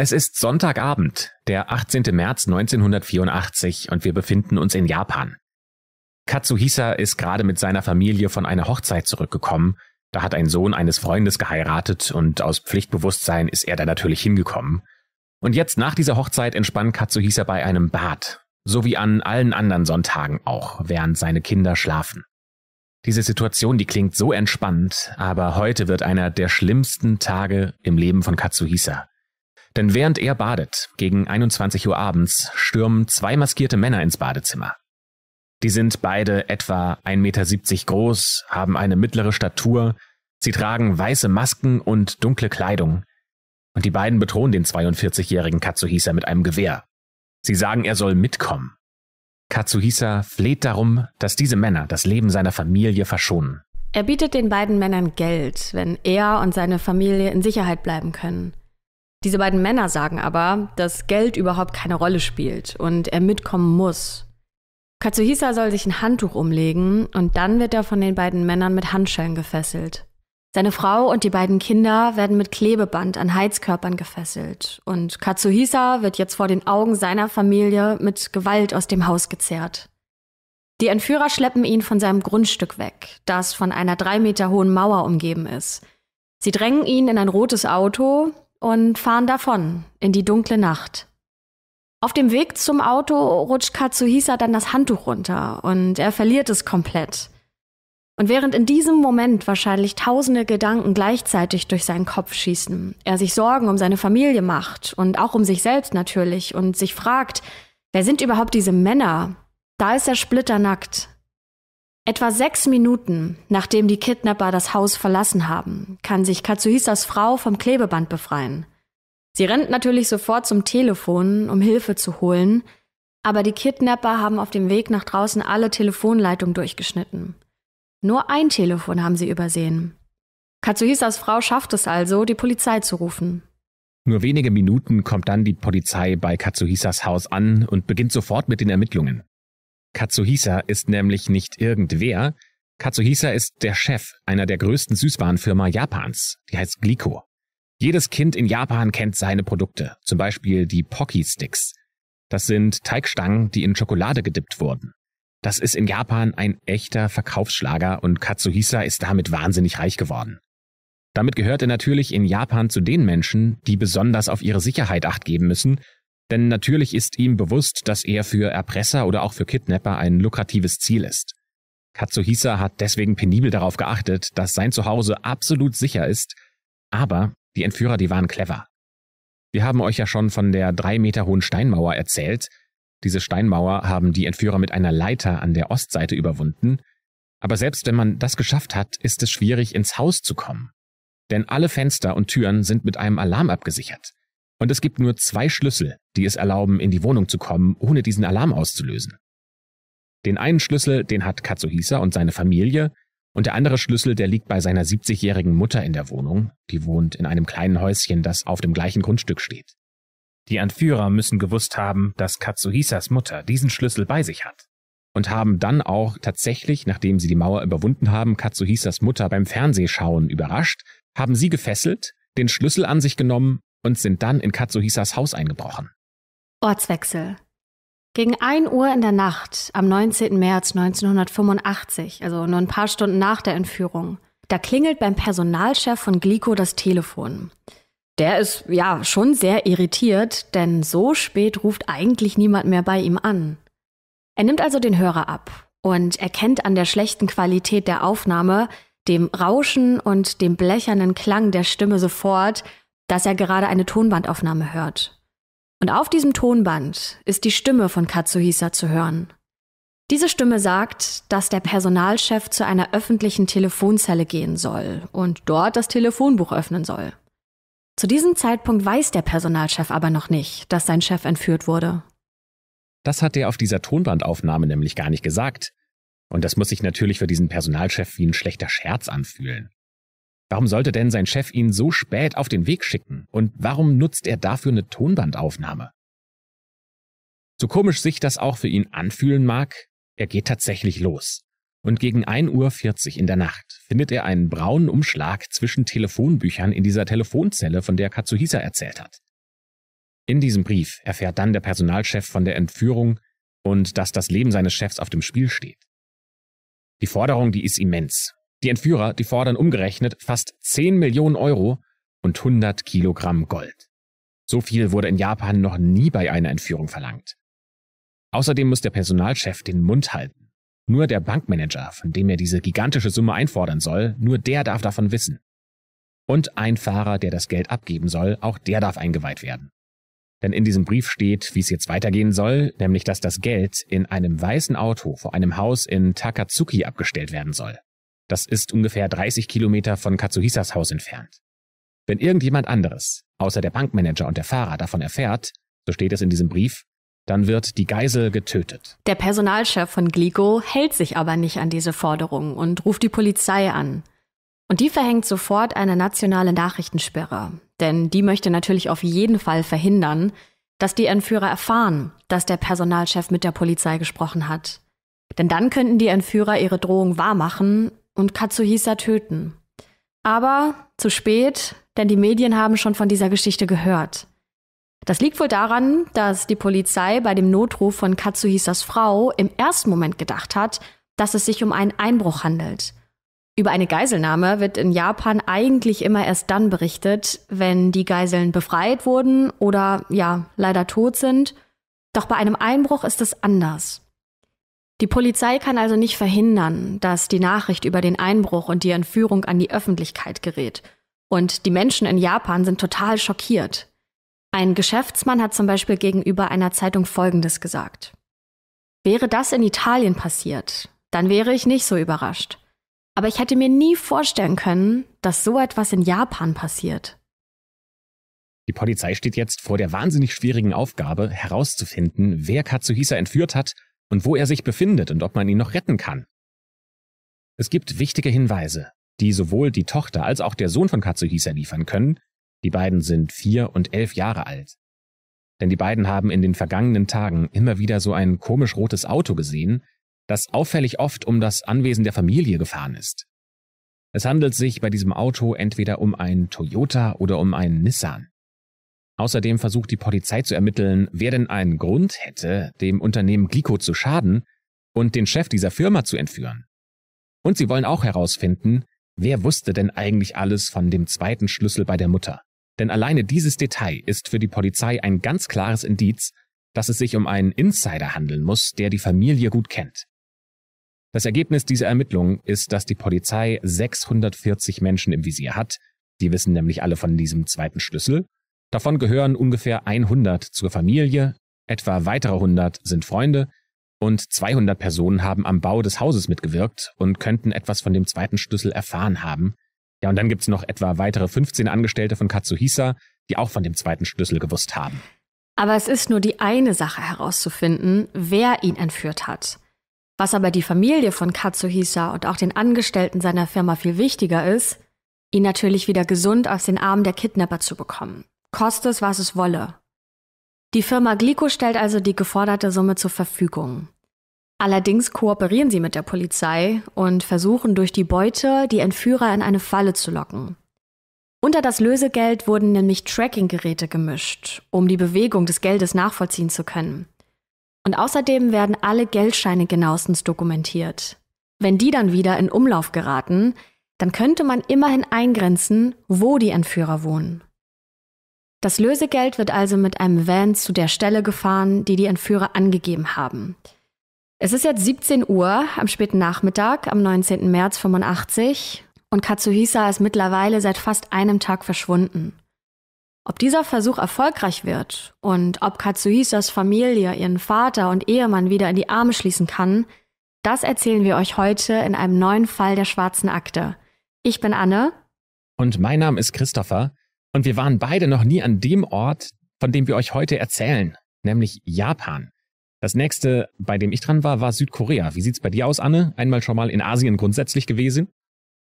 Es ist Sonntagabend, der 18. März 1984 und wir befinden uns in Japan. Katsuhisa ist gerade mit seiner Familie von einer Hochzeit zurückgekommen, da hat ein Sohn eines Freundes geheiratet und aus Pflichtbewusstsein ist er da natürlich hingekommen. Und jetzt nach dieser Hochzeit entspannt Katsuhisa bei einem Bad, so wie an allen anderen Sonntagen auch, während seine Kinder schlafen. Diese Situation, die klingt so entspannt, aber heute wird einer der schlimmsten Tage im Leben von Katsuhisa. Denn während er badet, gegen 21 Uhr abends, stürmen zwei maskierte Männer ins Badezimmer. Die sind beide etwa 1,70 Meter groß, haben eine mittlere Statur, sie tragen weiße Masken und dunkle Kleidung. Und die beiden bedrohen den 42-jährigen Katsuhisa mit einem Gewehr. Sie sagen, er soll mitkommen. Katsuhisa fleht darum, dass diese Männer das Leben seiner Familie verschonen. Er bietet den beiden Männern Geld, wenn er und seine Familie in Sicherheit bleiben können. Diese beiden Männer sagen aber, dass Geld überhaupt keine Rolle spielt und er mitkommen muss. Katsuhisa soll sich ein Handtuch umlegen und dann wird er von den beiden Männern mit Handschellen gefesselt. Seine Frau und die beiden Kinder werden mit Klebeband an Heizkörpern gefesselt und Katsuhisa wird jetzt vor den Augen seiner Familie mit Gewalt aus dem Haus gezerrt. Die Entführer schleppen ihn von seinem Grundstück weg, das von einer drei Meter hohen Mauer umgeben ist. Sie drängen ihn in ein rotes Auto, und fahren davon in die dunkle Nacht. Auf dem Weg zum Auto rutscht Katsuhisa dann das Handtuch runter und er verliert es komplett. Und während in diesem Moment wahrscheinlich tausende Gedanken gleichzeitig durch seinen Kopf schießen, er sich Sorgen um seine Familie macht und auch um sich selbst natürlich und sich fragt, wer sind überhaupt diese Männer? Da ist er splitternackt, Etwa sechs Minuten, nachdem die Kidnapper das Haus verlassen haben, kann sich Katsuhisas Frau vom Klebeband befreien. Sie rennt natürlich sofort zum Telefon, um Hilfe zu holen, aber die Kidnapper haben auf dem Weg nach draußen alle Telefonleitungen durchgeschnitten. Nur ein Telefon haben sie übersehen. Katsuhisas Frau schafft es also, die Polizei zu rufen. Nur wenige Minuten kommt dann die Polizei bei Katsuhisas Haus an und beginnt sofort mit den Ermittlungen. Katsuhisa ist nämlich nicht irgendwer. Katsuhisa ist der Chef einer der größten Süßwarenfirma Japans. Die heißt Glico. Jedes Kind in Japan kennt seine Produkte, zum Beispiel die Pocky Sticks. Das sind Teigstangen, die in Schokolade gedippt wurden. Das ist in Japan ein echter Verkaufsschlager und Katsuhisa ist damit wahnsinnig reich geworden. Damit gehört er natürlich in Japan zu den Menschen, die besonders auf ihre Sicherheit acht geben müssen denn natürlich ist ihm bewusst, dass er für Erpresser oder auch für Kidnapper ein lukratives Ziel ist. Katsuhisa hat deswegen penibel darauf geachtet, dass sein Zuhause absolut sicher ist, aber die Entführer, die waren clever. Wir haben euch ja schon von der drei Meter hohen Steinmauer erzählt. Diese Steinmauer haben die Entführer mit einer Leiter an der Ostseite überwunden. Aber selbst wenn man das geschafft hat, ist es schwierig, ins Haus zu kommen. Denn alle Fenster und Türen sind mit einem Alarm abgesichert. Und es gibt nur zwei Schlüssel, die es erlauben, in die Wohnung zu kommen, ohne diesen Alarm auszulösen. Den einen Schlüssel, den hat Katsuhisa und seine Familie, und der andere Schlüssel, der liegt bei seiner 70-jährigen Mutter in der Wohnung, die wohnt in einem kleinen Häuschen, das auf dem gleichen Grundstück steht. Die Anführer müssen gewusst haben, dass Katsuhisas Mutter diesen Schlüssel bei sich hat und haben dann auch tatsächlich, nachdem sie die Mauer überwunden haben, Katsuhisas Mutter beim Fernsehschauen überrascht, haben sie gefesselt, den Schlüssel an sich genommen und sind dann in Katsuhisas Haus eingebrochen. Ortswechsel. Gegen 1 Uhr in der Nacht am 19. März 1985, also nur ein paar Stunden nach der Entführung, da klingelt beim Personalchef von Glico das Telefon. Der ist ja schon sehr irritiert, denn so spät ruft eigentlich niemand mehr bei ihm an. Er nimmt also den Hörer ab und erkennt an der schlechten Qualität der Aufnahme, dem Rauschen und dem blechernen Klang der Stimme sofort, dass er gerade eine Tonbandaufnahme hört. Und auf diesem Tonband ist die Stimme von Katsuhisa zu hören. Diese Stimme sagt, dass der Personalchef zu einer öffentlichen Telefonzelle gehen soll und dort das Telefonbuch öffnen soll. Zu diesem Zeitpunkt weiß der Personalchef aber noch nicht, dass sein Chef entführt wurde. Das hat er auf dieser Tonbandaufnahme nämlich gar nicht gesagt. Und das muss sich natürlich für diesen Personalchef wie ein schlechter Scherz anfühlen. Warum sollte denn sein Chef ihn so spät auf den Weg schicken? Und warum nutzt er dafür eine Tonbandaufnahme? So komisch sich das auch für ihn anfühlen mag, er geht tatsächlich los. Und gegen 1.40 Uhr in der Nacht findet er einen braunen Umschlag zwischen Telefonbüchern in dieser Telefonzelle, von der Katsuhisa erzählt hat. In diesem Brief erfährt dann der Personalchef von der Entführung und dass das Leben seines Chefs auf dem Spiel steht. Die Forderung, die ist immens die Entführer, die fordern umgerechnet fast 10 Millionen Euro und 100 Kilogramm Gold. So viel wurde in Japan noch nie bei einer Entführung verlangt. Außerdem muss der Personalchef den Mund halten. Nur der Bankmanager, von dem er diese gigantische Summe einfordern soll, nur der darf davon wissen. Und ein Fahrer, der das Geld abgeben soll, auch der darf eingeweiht werden. Denn in diesem Brief steht, wie es jetzt weitergehen soll, nämlich dass das Geld in einem weißen Auto vor einem Haus in Takatsuki abgestellt werden soll. Das ist ungefähr 30 Kilometer von Katsuhisas Haus entfernt. Wenn irgendjemand anderes, außer der Bankmanager und der Fahrer, davon erfährt, so steht es in diesem Brief, dann wird die Geisel getötet. Der Personalchef von Glico hält sich aber nicht an diese Forderung und ruft die Polizei an. Und die verhängt sofort eine nationale Nachrichtensperre, denn die möchte natürlich auf jeden Fall verhindern, dass die Entführer erfahren, dass der Personalchef mit der Polizei gesprochen hat. Denn dann könnten die Entführer ihre Drohung wahrmachen und Katsuhisa töten. Aber zu spät, denn die Medien haben schon von dieser Geschichte gehört. Das liegt wohl daran, dass die Polizei bei dem Notruf von Katsuhisas Frau im ersten Moment gedacht hat, dass es sich um einen Einbruch handelt. Über eine Geiselnahme wird in Japan eigentlich immer erst dann berichtet, wenn die Geiseln befreit wurden oder ja, leider tot sind. Doch bei einem Einbruch ist es anders. Die Polizei kann also nicht verhindern, dass die Nachricht über den Einbruch und die Entführung an die Öffentlichkeit gerät. Und die Menschen in Japan sind total schockiert. Ein Geschäftsmann hat zum Beispiel gegenüber einer Zeitung Folgendes gesagt. Wäre das in Italien passiert, dann wäre ich nicht so überrascht. Aber ich hätte mir nie vorstellen können, dass so etwas in Japan passiert. Die Polizei steht jetzt vor der wahnsinnig schwierigen Aufgabe, herauszufinden, wer Katsuhisa entführt hat und wo er sich befindet und ob man ihn noch retten kann. Es gibt wichtige Hinweise, die sowohl die Tochter als auch der Sohn von Katsuhisa liefern können. Die beiden sind vier und elf Jahre alt. Denn die beiden haben in den vergangenen Tagen immer wieder so ein komisch rotes Auto gesehen, das auffällig oft um das Anwesen der Familie gefahren ist. Es handelt sich bei diesem Auto entweder um ein Toyota oder um einen Nissan. Außerdem versucht die Polizei zu ermitteln, wer denn einen Grund hätte, dem Unternehmen Glico zu schaden und den Chef dieser Firma zu entführen. Und sie wollen auch herausfinden, wer wusste denn eigentlich alles von dem zweiten Schlüssel bei der Mutter. Denn alleine dieses Detail ist für die Polizei ein ganz klares Indiz, dass es sich um einen Insider handeln muss, der die Familie gut kennt. Das Ergebnis dieser Ermittlungen ist, dass die Polizei 640 Menschen im Visier hat, die wissen nämlich alle von diesem zweiten Schlüssel, Davon gehören ungefähr 100 zur Familie, etwa weitere 100 sind Freunde und 200 Personen haben am Bau des Hauses mitgewirkt und könnten etwas von dem zweiten Schlüssel erfahren haben. Ja, und dann gibt es noch etwa weitere 15 Angestellte von Katsuhisa, die auch von dem zweiten Schlüssel gewusst haben. Aber es ist nur die eine Sache herauszufinden, wer ihn entführt hat. Was aber die Familie von Katsuhisa und auch den Angestellten seiner Firma viel wichtiger ist, ihn natürlich wieder gesund aus den Armen der Kidnapper zu bekommen koste es, was es wolle. Die Firma Glico stellt also die geforderte Summe zur Verfügung. Allerdings kooperieren sie mit der Polizei und versuchen durch die Beute die Entführer in eine Falle zu locken. Unter das Lösegeld wurden nämlich Tracking-Geräte gemischt, um die Bewegung des Geldes nachvollziehen zu können. Und außerdem werden alle Geldscheine genauestens dokumentiert. Wenn die dann wieder in Umlauf geraten, dann könnte man immerhin eingrenzen, wo die Entführer wohnen. Das Lösegeld wird also mit einem Van zu der Stelle gefahren, die die Entführer angegeben haben. Es ist jetzt 17 Uhr am späten Nachmittag am 19. März 85 und Katsuhisa ist mittlerweile seit fast einem Tag verschwunden. Ob dieser Versuch erfolgreich wird und ob Katsuhisas Familie ihren Vater und Ehemann wieder in die Arme schließen kann, das erzählen wir euch heute in einem neuen Fall der schwarzen Akte. Ich bin Anne. Und mein Name ist Christopher. Und wir waren beide noch nie an dem Ort, von dem wir euch heute erzählen, nämlich Japan. Das nächste, bei dem ich dran war, war Südkorea. Wie sieht's bei dir aus, Anne? Einmal schon mal in Asien grundsätzlich gewesen?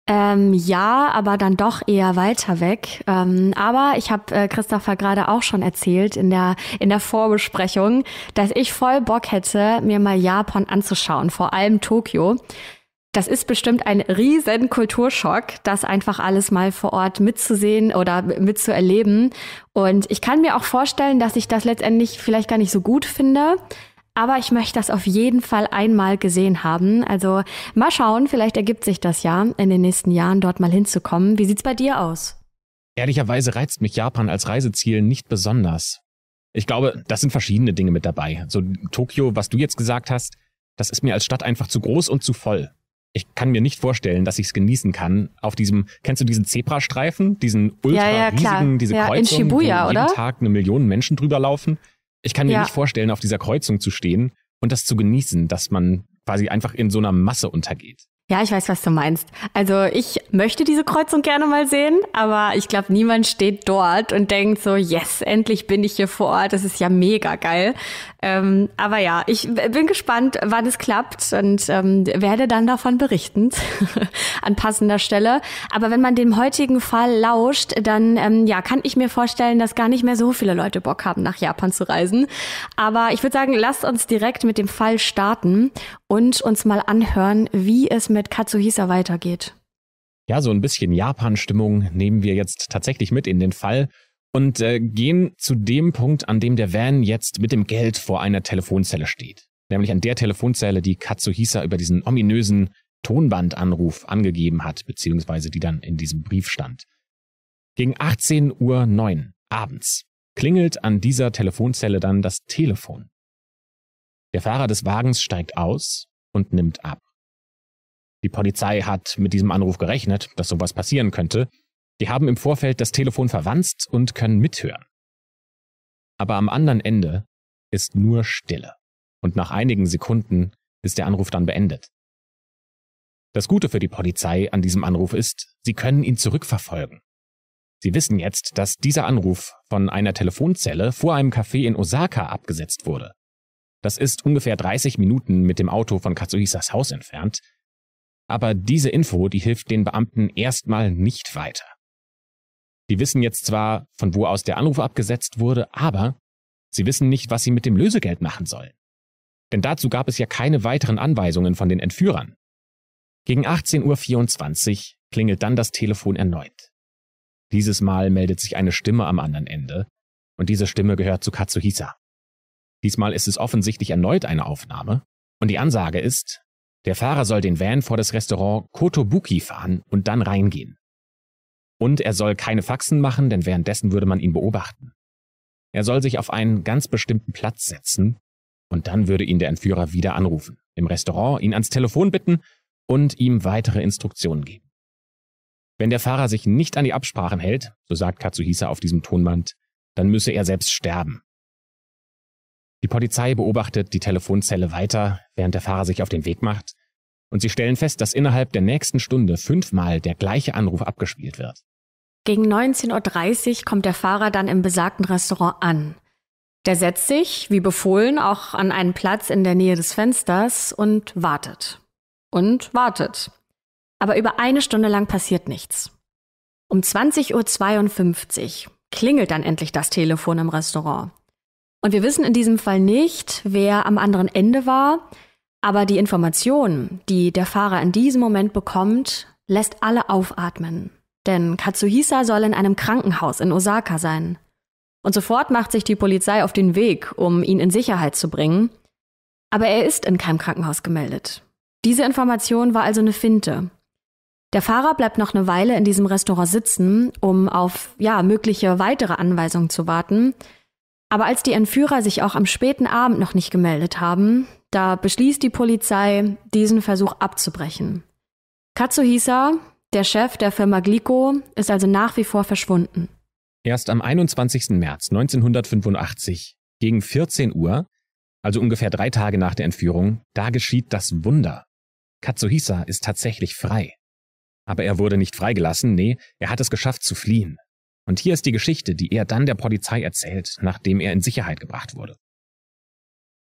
Ähm, ja, aber dann doch eher weiter weg. Ähm, aber ich habe äh, Christopher gerade auch schon erzählt in der, in der Vorbesprechung, dass ich voll Bock hätte, mir mal Japan anzuschauen, vor allem Tokio. Das ist bestimmt ein riesen Kulturschock, das einfach alles mal vor Ort mitzusehen oder mitzuerleben. Und ich kann mir auch vorstellen, dass ich das letztendlich vielleicht gar nicht so gut finde. Aber ich möchte das auf jeden Fall einmal gesehen haben. Also mal schauen, vielleicht ergibt sich das ja, in den nächsten Jahren dort mal hinzukommen. Wie sieht's bei dir aus? Ehrlicherweise reizt mich Japan als Reiseziel nicht besonders. Ich glaube, das sind verschiedene Dinge mit dabei. So Tokio, was du jetzt gesagt hast, das ist mir als Stadt einfach zu groß und zu voll ich kann mir nicht vorstellen, dass ich es genießen kann. Auf diesem, kennst du diesen Zebrastreifen, diesen ultra ja, ja, riesigen, diese ja, Kreuzung, in Shibuya, wo jeden oder? Tag eine Million Menschen drüber laufen? Ich kann mir ja. nicht vorstellen, auf dieser Kreuzung zu stehen und das zu genießen, dass man quasi einfach in so einer Masse untergeht. Ja, ich weiß, was du meinst. Also ich möchte diese Kreuzung gerne mal sehen, aber ich glaube, niemand steht dort und denkt so, yes, endlich bin ich hier vor Ort. Das ist ja mega geil. Ähm, aber ja, ich bin gespannt, wann es klappt und ähm, werde dann davon berichten an passender Stelle. Aber wenn man dem heutigen Fall lauscht, dann ähm, ja, kann ich mir vorstellen, dass gar nicht mehr so viele Leute Bock haben, nach Japan zu reisen. Aber ich würde sagen, lasst uns direkt mit dem Fall starten und uns mal anhören, wie es mit mit Katsuhisa weitergeht. Ja, so ein bisschen Japan-Stimmung nehmen wir jetzt tatsächlich mit in den Fall und äh, gehen zu dem Punkt, an dem der Van jetzt mit dem Geld vor einer Telefonzelle steht. Nämlich an der Telefonzelle, die Katsuhisa über diesen ominösen Tonbandanruf angegeben hat, beziehungsweise die dann in diesem Brief stand. Gegen 18.09 Uhr abends klingelt an dieser Telefonzelle dann das Telefon. Der Fahrer des Wagens steigt aus und nimmt ab. Die Polizei hat mit diesem Anruf gerechnet, dass sowas passieren könnte. Die haben im Vorfeld das Telefon verwanzt und können mithören. Aber am anderen Ende ist nur Stille. Und nach einigen Sekunden ist der Anruf dann beendet. Das Gute für die Polizei an diesem Anruf ist, sie können ihn zurückverfolgen. Sie wissen jetzt, dass dieser Anruf von einer Telefonzelle vor einem Café in Osaka abgesetzt wurde. Das ist ungefähr 30 Minuten mit dem Auto von Katsuhisas Haus entfernt, aber diese Info, die hilft den Beamten erstmal nicht weiter. Die wissen jetzt zwar, von wo aus der Anruf abgesetzt wurde, aber sie wissen nicht, was sie mit dem Lösegeld machen sollen. Denn dazu gab es ja keine weiteren Anweisungen von den Entführern. Gegen 18.24 Uhr klingelt dann das Telefon erneut. Dieses Mal meldet sich eine Stimme am anderen Ende, und diese Stimme gehört zu Katsuhisa. Diesmal ist es offensichtlich erneut eine Aufnahme, und die Ansage ist, der Fahrer soll den Van vor das Restaurant Kotobuki fahren und dann reingehen. Und er soll keine Faxen machen, denn währenddessen würde man ihn beobachten. Er soll sich auf einen ganz bestimmten Platz setzen und dann würde ihn der Entführer wieder anrufen, im Restaurant ihn ans Telefon bitten und ihm weitere Instruktionen geben. Wenn der Fahrer sich nicht an die Absprachen hält, so sagt Katsuhisa auf diesem Tonband, dann müsse er selbst sterben. Die Polizei beobachtet die Telefonzelle weiter, während der Fahrer sich auf den Weg macht, und sie stellen fest, dass innerhalb der nächsten Stunde fünfmal der gleiche Anruf abgespielt wird. Gegen 19.30 Uhr kommt der Fahrer dann im besagten Restaurant an. Der setzt sich, wie befohlen, auch an einen Platz in der Nähe des Fensters und wartet. Und wartet. Aber über eine Stunde lang passiert nichts. Um 20.52 Uhr klingelt dann endlich das Telefon im Restaurant. Und wir wissen in diesem Fall nicht, wer am anderen Ende war, aber die Information, die der Fahrer in diesem Moment bekommt, lässt alle aufatmen. Denn Katsuhisa soll in einem Krankenhaus in Osaka sein. Und sofort macht sich die Polizei auf den Weg, um ihn in Sicherheit zu bringen. Aber er ist in keinem Krankenhaus gemeldet. Diese Information war also eine Finte. Der Fahrer bleibt noch eine Weile in diesem Restaurant sitzen, um auf ja, mögliche weitere Anweisungen zu warten. Aber als die Entführer sich auch am späten Abend noch nicht gemeldet haben, da beschließt die Polizei, diesen Versuch abzubrechen. Katsuhisa, der Chef der Firma Glico, ist also nach wie vor verschwunden. Erst am 21. März 1985, gegen 14 Uhr, also ungefähr drei Tage nach der Entführung, da geschieht das Wunder. Katsuhisa ist tatsächlich frei. Aber er wurde nicht freigelassen, nee, er hat es geschafft zu fliehen. Und hier ist die Geschichte, die er dann der Polizei erzählt, nachdem er in Sicherheit gebracht wurde.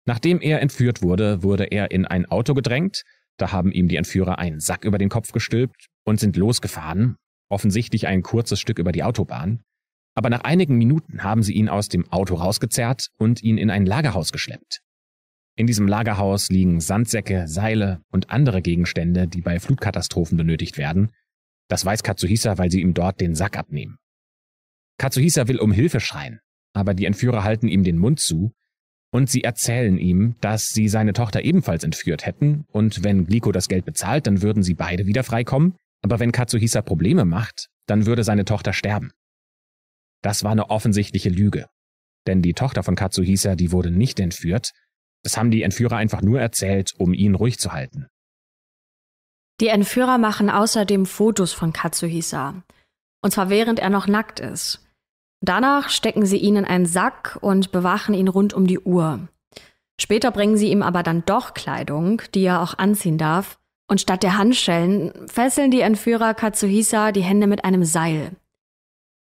Nachdem er entführt wurde, wurde er in ein Auto gedrängt, da haben ihm die Entführer einen Sack über den Kopf gestülpt und sind losgefahren, offensichtlich ein kurzes Stück über die Autobahn, aber nach einigen Minuten haben sie ihn aus dem Auto rausgezerrt und ihn in ein Lagerhaus geschleppt. In diesem Lagerhaus liegen Sandsäcke, Seile und andere Gegenstände, die bei Flutkatastrophen benötigt werden. Das weiß Katsuhisa, weil sie ihm dort den Sack abnehmen. Katsuhisa will um Hilfe schreien, aber die Entführer halten ihm den Mund zu und sie erzählen ihm, dass sie seine Tochter ebenfalls entführt hätten und wenn Gliko das Geld bezahlt, dann würden sie beide wieder freikommen, aber wenn Katsuhisa Probleme macht, dann würde seine Tochter sterben. Das war eine offensichtliche Lüge, denn die Tochter von Katsuhisa, die wurde nicht entführt, das haben die Entführer einfach nur erzählt, um ihn ruhig zu halten. Die Entführer machen außerdem Fotos von Katsuhisa und zwar während er noch nackt ist. Danach stecken sie ihn in einen Sack und bewachen ihn rund um die Uhr. Später bringen sie ihm aber dann doch Kleidung, die er auch anziehen darf, und statt der Handschellen fesseln die Entführer Katsuhisa die Hände mit einem Seil.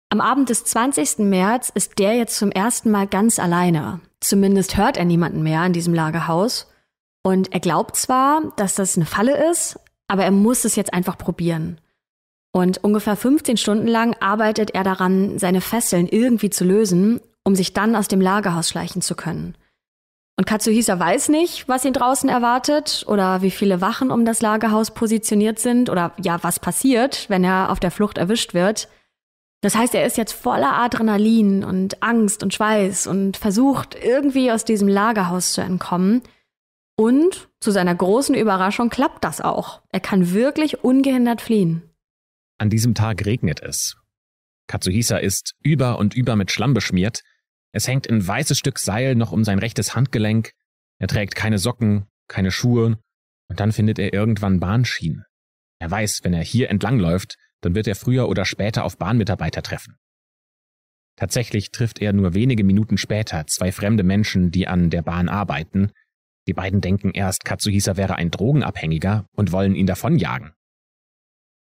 Am Abend des 20. März ist der jetzt zum ersten Mal ganz alleine. Zumindest hört er niemanden mehr in diesem Lagerhaus. Und er glaubt zwar, dass das eine Falle ist, aber er muss es jetzt einfach probieren. Und ungefähr 15 Stunden lang arbeitet er daran, seine Fesseln irgendwie zu lösen, um sich dann aus dem Lagerhaus schleichen zu können. Und Katsuhisa weiß nicht, was ihn draußen erwartet oder wie viele Wachen um das Lagerhaus positioniert sind oder ja, was passiert, wenn er auf der Flucht erwischt wird. Das heißt, er ist jetzt voller Adrenalin und Angst und Schweiß und versucht irgendwie aus diesem Lagerhaus zu entkommen. Und zu seiner großen Überraschung klappt das auch. Er kann wirklich ungehindert fliehen. An diesem Tag regnet es. Katsuhisa ist über und über mit Schlamm beschmiert. Es hängt ein weißes Stück Seil noch um sein rechtes Handgelenk. Er trägt keine Socken, keine Schuhe. Und dann findet er irgendwann Bahnschienen. Er weiß, wenn er hier entlangläuft, dann wird er früher oder später auf Bahnmitarbeiter treffen. Tatsächlich trifft er nur wenige Minuten später zwei fremde Menschen, die an der Bahn arbeiten. Die beiden denken erst, Katsuhisa wäre ein Drogenabhängiger und wollen ihn davonjagen.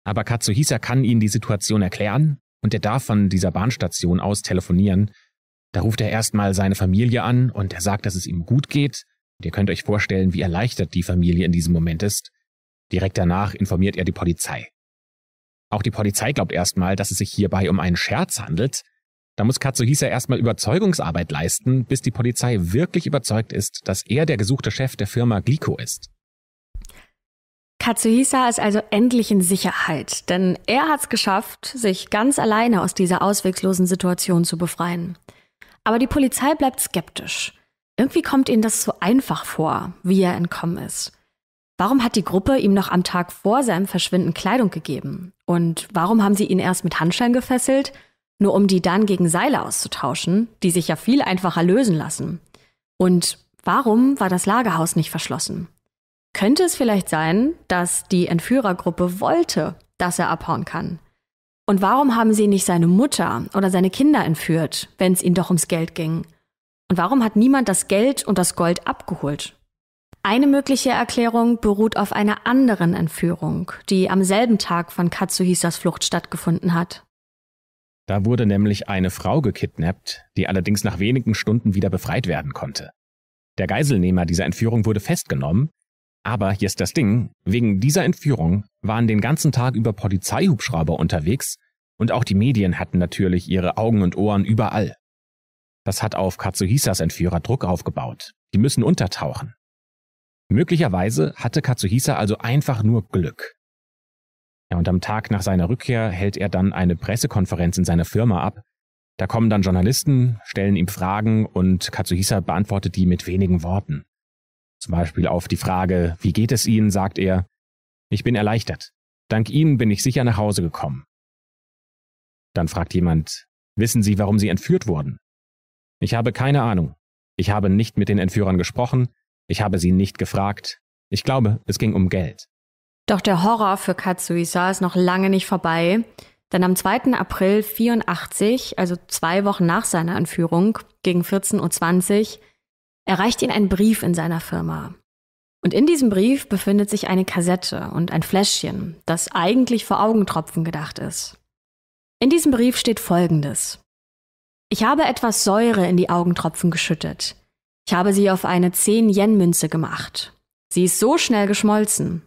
Aber Katsuhisa kann ihnen die Situation erklären und er darf von dieser Bahnstation aus telefonieren. Da ruft er erstmal seine Familie an und er sagt, dass es ihm gut geht. Und ihr könnt euch vorstellen, wie erleichtert die Familie in diesem Moment ist. Direkt danach informiert er die Polizei. Auch die Polizei glaubt erstmal, dass es sich hierbei um einen Scherz handelt. Da muss Katsuhisa erstmal Überzeugungsarbeit leisten, bis die Polizei wirklich überzeugt ist, dass er der gesuchte Chef der Firma Glico ist. Katsuhisa ist also endlich in Sicherheit, denn er hat es geschafft, sich ganz alleine aus dieser ausweglosen Situation zu befreien. Aber die Polizei bleibt skeptisch. Irgendwie kommt ihnen das so einfach vor, wie er entkommen ist. Warum hat die Gruppe ihm noch am Tag vor seinem Verschwinden Kleidung gegeben? Und warum haben sie ihn erst mit Handschellen gefesselt, nur um die dann gegen Seile auszutauschen, die sich ja viel einfacher lösen lassen? Und warum war das Lagerhaus nicht verschlossen? Könnte es vielleicht sein, dass die Entführergruppe wollte, dass er abhauen kann? Und warum haben sie nicht seine Mutter oder seine Kinder entführt, wenn es ihnen doch ums Geld ging? Und warum hat niemand das Geld und das Gold abgeholt? Eine mögliche Erklärung beruht auf einer anderen Entführung, die am selben Tag von Katsuhisas Flucht stattgefunden hat. Da wurde nämlich eine Frau gekidnappt, die allerdings nach wenigen Stunden wieder befreit werden konnte. Der Geiselnehmer dieser Entführung wurde festgenommen, aber hier ist das Ding, wegen dieser Entführung waren den ganzen Tag über Polizeihubschrauber unterwegs und auch die Medien hatten natürlich ihre Augen und Ohren überall. Das hat auf Katsuhisas Entführer Druck aufgebaut. Die müssen untertauchen. Möglicherweise hatte Katsuhisa also einfach nur Glück. Ja, und am Tag nach seiner Rückkehr hält er dann eine Pressekonferenz in seiner Firma ab. Da kommen dann Journalisten, stellen ihm Fragen und Katsuhisa beantwortet die mit wenigen Worten. Zum Beispiel auf die Frage, wie geht es Ihnen, sagt er, ich bin erleichtert. Dank Ihnen bin ich sicher nach Hause gekommen. Dann fragt jemand, wissen Sie, warum Sie entführt wurden? Ich habe keine Ahnung. Ich habe nicht mit den Entführern gesprochen, ich habe sie nicht gefragt. Ich glaube, es ging um Geld. Doch der Horror für Katsuisa ist noch lange nicht vorbei. Denn am 2. April 84, also zwei Wochen nach seiner Entführung, gegen 14.20 Uhr, erreicht ihn ein Brief in seiner Firma. Und in diesem Brief befindet sich eine Kassette und ein Fläschchen, das eigentlich für Augentropfen gedacht ist. In diesem Brief steht Folgendes. Ich habe etwas Säure in die Augentropfen geschüttet. Ich habe sie auf eine 10-Yen-Münze gemacht. Sie ist so schnell geschmolzen.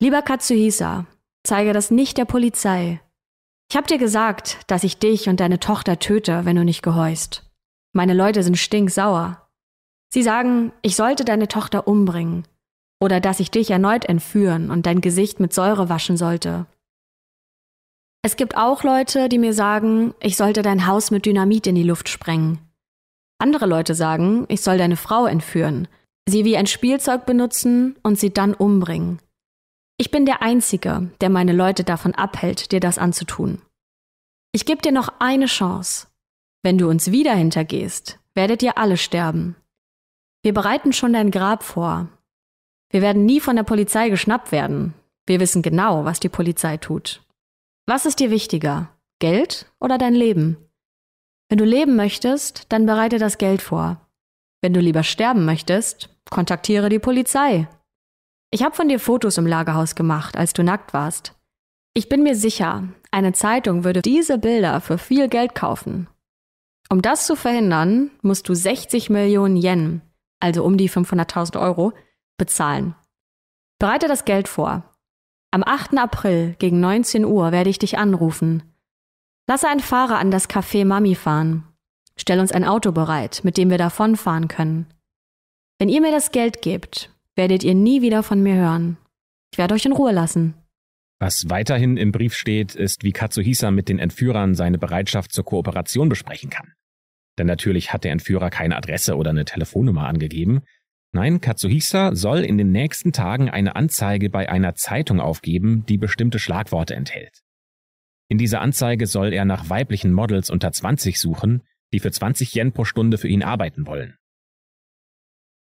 Lieber Katsuhisa, zeige das nicht der Polizei. Ich habe dir gesagt, dass ich dich und deine Tochter töte, wenn du nicht gehorchst. Meine Leute sind stinksauer. Sie sagen, ich sollte deine Tochter umbringen oder dass ich dich erneut entführen und dein Gesicht mit Säure waschen sollte. Es gibt auch Leute, die mir sagen, ich sollte dein Haus mit Dynamit in die Luft sprengen. Andere Leute sagen, ich soll deine Frau entführen, sie wie ein Spielzeug benutzen und sie dann umbringen. Ich bin der Einzige, der meine Leute davon abhält, dir das anzutun. Ich gebe dir noch eine Chance. Wenn du uns wieder hintergehst, werdet ihr alle sterben. Wir bereiten schon dein Grab vor. Wir werden nie von der Polizei geschnappt werden. Wir wissen genau, was die Polizei tut. Was ist dir wichtiger? Geld oder dein Leben? Wenn du leben möchtest, dann bereite das Geld vor. Wenn du lieber sterben möchtest, kontaktiere die Polizei. Ich habe von dir Fotos im Lagerhaus gemacht, als du nackt warst. Ich bin mir sicher, eine Zeitung würde diese Bilder für viel Geld kaufen. Um das zu verhindern, musst du 60 Millionen Yen, also um die 500.000 Euro, bezahlen. Bereite das Geld vor. Am 8. April gegen 19 Uhr werde ich dich anrufen. Lasse einen Fahrer an das Café Mami fahren. Stell uns ein Auto bereit, mit dem wir davonfahren können. Wenn ihr mir das Geld gebt, werdet ihr nie wieder von mir hören. Ich werde euch in Ruhe lassen. Was weiterhin im Brief steht, ist, wie Katsuhisa mit den Entführern seine Bereitschaft zur Kooperation besprechen kann. Denn natürlich hat der Entführer keine Adresse oder eine Telefonnummer angegeben. Nein, Katsuhisa soll in den nächsten Tagen eine Anzeige bei einer Zeitung aufgeben, die bestimmte Schlagworte enthält. In dieser Anzeige soll er nach weiblichen Models unter 20 suchen, die für 20 Yen pro Stunde für ihn arbeiten wollen.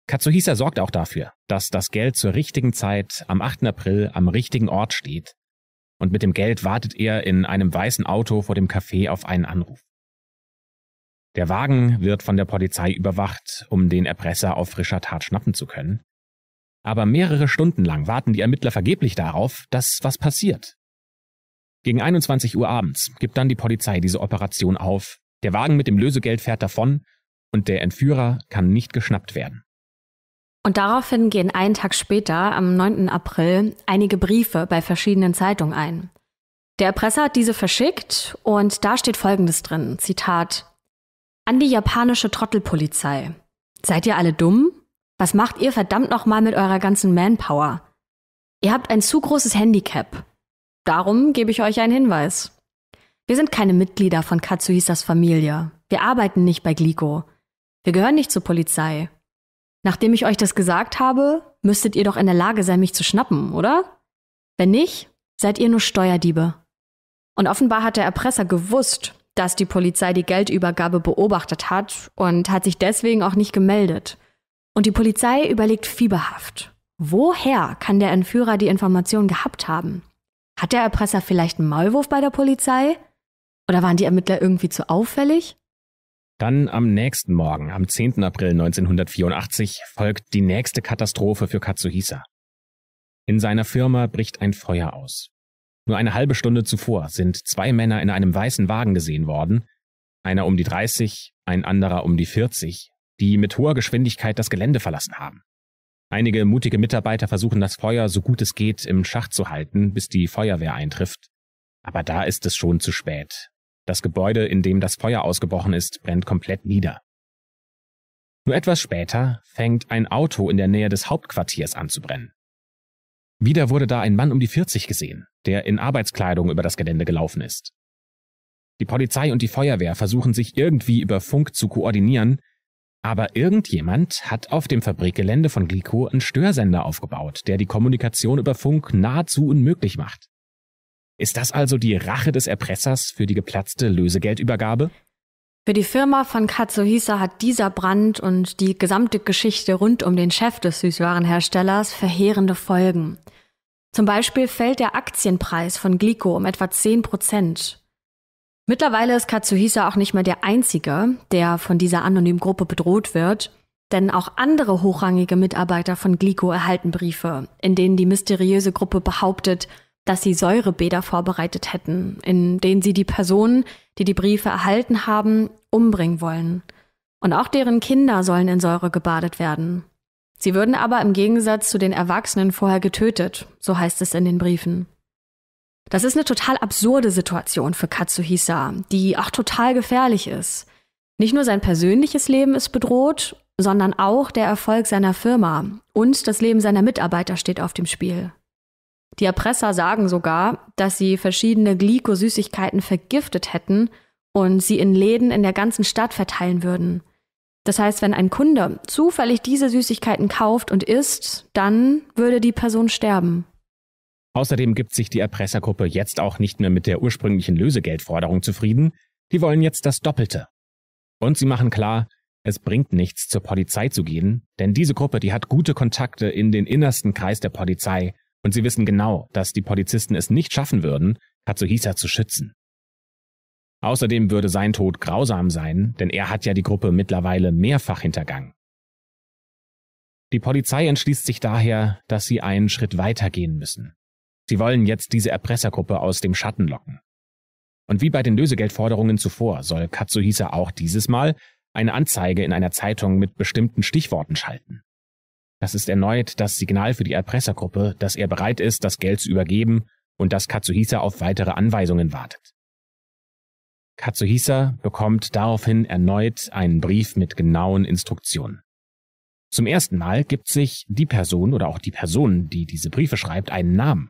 Katsuhisa sorgt auch dafür, dass das Geld zur richtigen Zeit am 8. April am richtigen Ort steht. Und mit dem Geld wartet er in einem weißen Auto vor dem Café auf einen Anruf. Der Wagen wird von der Polizei überwacht, um den Erpresser auf frischer Tat schnappen zu können. Aber mehrere Stunden lang warten die Ermittler vergeblich darauf, dass was passiert. Gegen 21 Uhr abends gibt dann die Polizei diese Operation auf, der Wagen mit dem Lösegeld fährt davon und der Entführer kann nicht geschnappt werden. Und daraufhin gehen einen Tag später, am 9. April, einige Briefe bei verschiedenen Zeitungen ein. Der Erpresser hat diese verschickt und da steht Folgendes drin, Zitat, an die japanische Trottelpolizei. Seid ihr alle dumm? Was macht ihr verdammt nochmal mit eurer ganzen Manpower? Ihr habt ein zu großes Handicap. Darum gebe ich euch einen Hinweis. Wir sind keine Mitglieder von Katsuhisas Familie. Wir arbeiten nicht bei Glico. Wir gehören nicht zur Polizei. Nachdem ich euch das gesagt habe, müsstet ihr doch in der Lage sein, mich zu schnappen, oder? Wenn nicht, seid ihr nur Steuerdiebe. Und offenbar hat der Erpresser gewusst, dass die Polizei die Geldübergabe beobachtet hat und hat sich deswegen auch nicht gemeldet. Und die Polizei überlegt fieberhaft, woher kann der Entführer die Information gehabt haben? Hat der Erpresser vielleicht einen Maulwurf bei der Polizei? Oder waren die Ermittler irgendwie zu auffällig? Dann am nächsten Morgen, am 10. April 1984, folgt die nächste Katastrophe für Katsuhisa. In seiner Firma bricht ein Feuer aus. Nur eine halbe Stunde zuvor sind zwei Männer in einem weißen Wagen gesehen worden, einer um die 30, ein anderer um die 40, die mit hoher Geschwindigkeit das Gelände verlassen haben. Einige mutige Mitarbeiter versuchen das Feuer so gut es geht im Schach zu halten, bis die Feuerwehr eintrifft. Aber da ist es schon zu spät. Das Gebäude, in dem das Feuer ausgebrochen ist, brennt komplett nieder. Nur etwas später fängt ein Auto in der Nähe des Hauptquartiers an zu brennen. Wieder wurde da ein Mann um die 40 gesehen, der in Arbeitskleidung über das Gelände gelaufen ist. Die Polizei und die Feuerwehr versuchen sich irgendwie über Funk zu koordinieren, aber irgendjemand hat auf dem Fabrikgelände von Glico einen Störsender aufgebaut, der die Kommunikation über Funk nahezu unmöglich macht. Ist das also die Rache des Erpressers für die geplatzte Lösegeldübergabe? Für die Firma von Katsuhisa hat dieser Brand und die gesamte Geschichte rund um den Chef des Süßwarenherstellers verheerende Folgen. Zum Beispiel fällt der Aktienpreis von Glico um etwa 10 Prozent. Mittlerweile ist Katsuhisa auch nicht mehr der Einzige, der von dieser anonymen Gruppe bedroht wird, denn auch andere hochrangige Mitarbeiter von Glico erhalten Briefe, in denen die mysteriöse Gruppe behauptet, dass sie Säurebäder vorbereitet hätten, in denen sie die Personen, die die Briefe erhalten haben, umbringen wollen. Und auch deren Kinder sollen in Säure gebadet werden. Sie würden aber im Gegensatz zu den Erwachsenen vorher getötet, so heißt es in den Briefen. Das ist eine total absurde Situation für Katsuhisa, die auch total gefährlich ist. Nicht nur sein persönliches Leben ist bedroht, sondern auch der Erfolg seiner Firma und das Leben seiner Mitarbeiter steht auf dem Spiel. Die Erpresser sagen sogar, dass sie verschiedene glyko vergiftet hätten und sie in Läden in der ganzen Stadt verteilen würden. Das heißt, wenn ein Kunde zufällig diese Süßigkeiten kauft und isst, dann würde die Person sterben. Außerdem gibt sich die Erpressergruppe jetzt auch nicht mehr mit der ursprünglichen Lösegeldforderung zufrieden, die wollen jetzt das Doppelte. Und sie machen klar, es bringt nichts, zur Polizei zu gehen, denn diese Gruppe, die hat gute Kontakte in den innersten Kreis der Polizei und sie wissen genau, dass die Polizisten es nicht schaffen würden, Katsuhisa zu schützen. Außerdem würde sein Tod grausam sein, denn er hat ja die Gruppe mittlerweile mehrfach hintergangen. Die Polizei entschließt sich daher, dass sie einen Schritt weitergehen müssen. Sie wollen jetzt diese Erpressergruppe aus dem Schatten locken. Und wie bei den Lösegeldforderungen zuvor soll Katsuhisa auch dieses Mal eine Anzeige in einer Zeitung mit bestimmten Stichworten schalten. Das ist erneut das Signal für die Erpressergruppe, dass er bereit ist, das Geld zu übergeben und dass Katsuhisa auf weitere Anweisungen wartet. Katsuhisa bekommt daraufhin erneut einen Brief mit genauen Instruktionen. Zum ersten Mal gibt sich die Person oder auch die Person, die diese Briefe schreibt, einen Namen.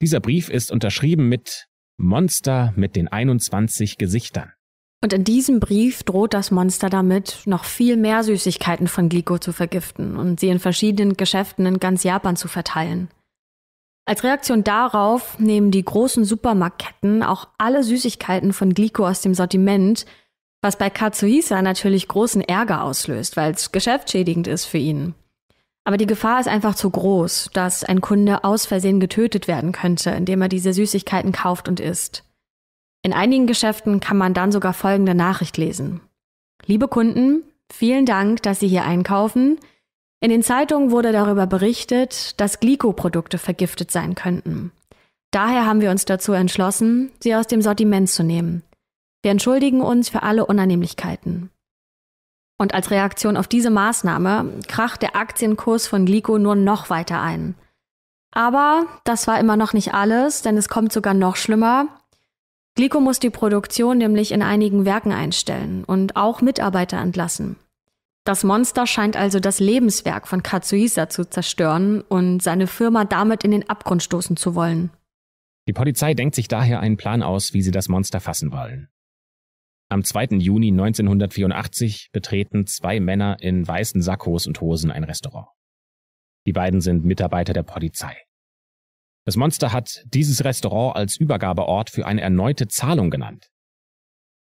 Dieser Brief ist unterschrieben mit Monster mit den 21 Gesichtern. Und in diesem Brief droht das Monster damit, noch viel mehr Süßigkeiten von Glico zu vergiften und sie in verschiedenen Geschäften in ganz Japan zu verteilen. Als Reaktion darauf nehmen die großen Supermarktketten auch alle Süßigkeiten von Glico aus dem Sortiment, was bei Katsuhisa natürlich großen Ärger auslöst, weil es geschäftsschädigend ist für ihn. Aber die Gefahr ist einfach zu groß, dass ein Kunde aus Versehen getötet werden könnte, indem er diese Süßigkeiten kauft und isst. In einigen Geschäften kann man dann sogar folgende Nachricht lesen. Liebe Kunden, vielen Dank, dass Sie hier einkaufen. In den Zeitungen wurde darüber berichtet, dass Glyko-Produkte vergiftet sein könnten. Daher haben wir uns dazu entschlossen, sie aus dem Sortiment zu nehmen. Wir entschuldigen uns für alle Unannehmlichkeiten. Und als Reaktion auf diese Maßnahme kracht der Aktienkurs von Glico nur noch weiter ein. Aber das war immer noch nicht alles, denn es kommt sogar noch schlimmer. Glico muss die Produktion nämlich in einigen Werken einstellen und auch Mitarbeiter entlassen. Das Monster scheint also das Lebenswerk von Katsuhisa zu zerstören und seine Firma damit in den Abgrund stoßen zu wollen. Die Polizei denkt sich daher einen Plan aus, wie sie das Monster fassen wollen. Am 2. Juni 1984 betreten zwei Männer in weißen Sackos und Hosen ein Restaurant. Die beiden sind Mitarbeiter der Polizei. Das Monster hat dieses Restaurant als Übergabeort für eine erneute Zahlung genannt.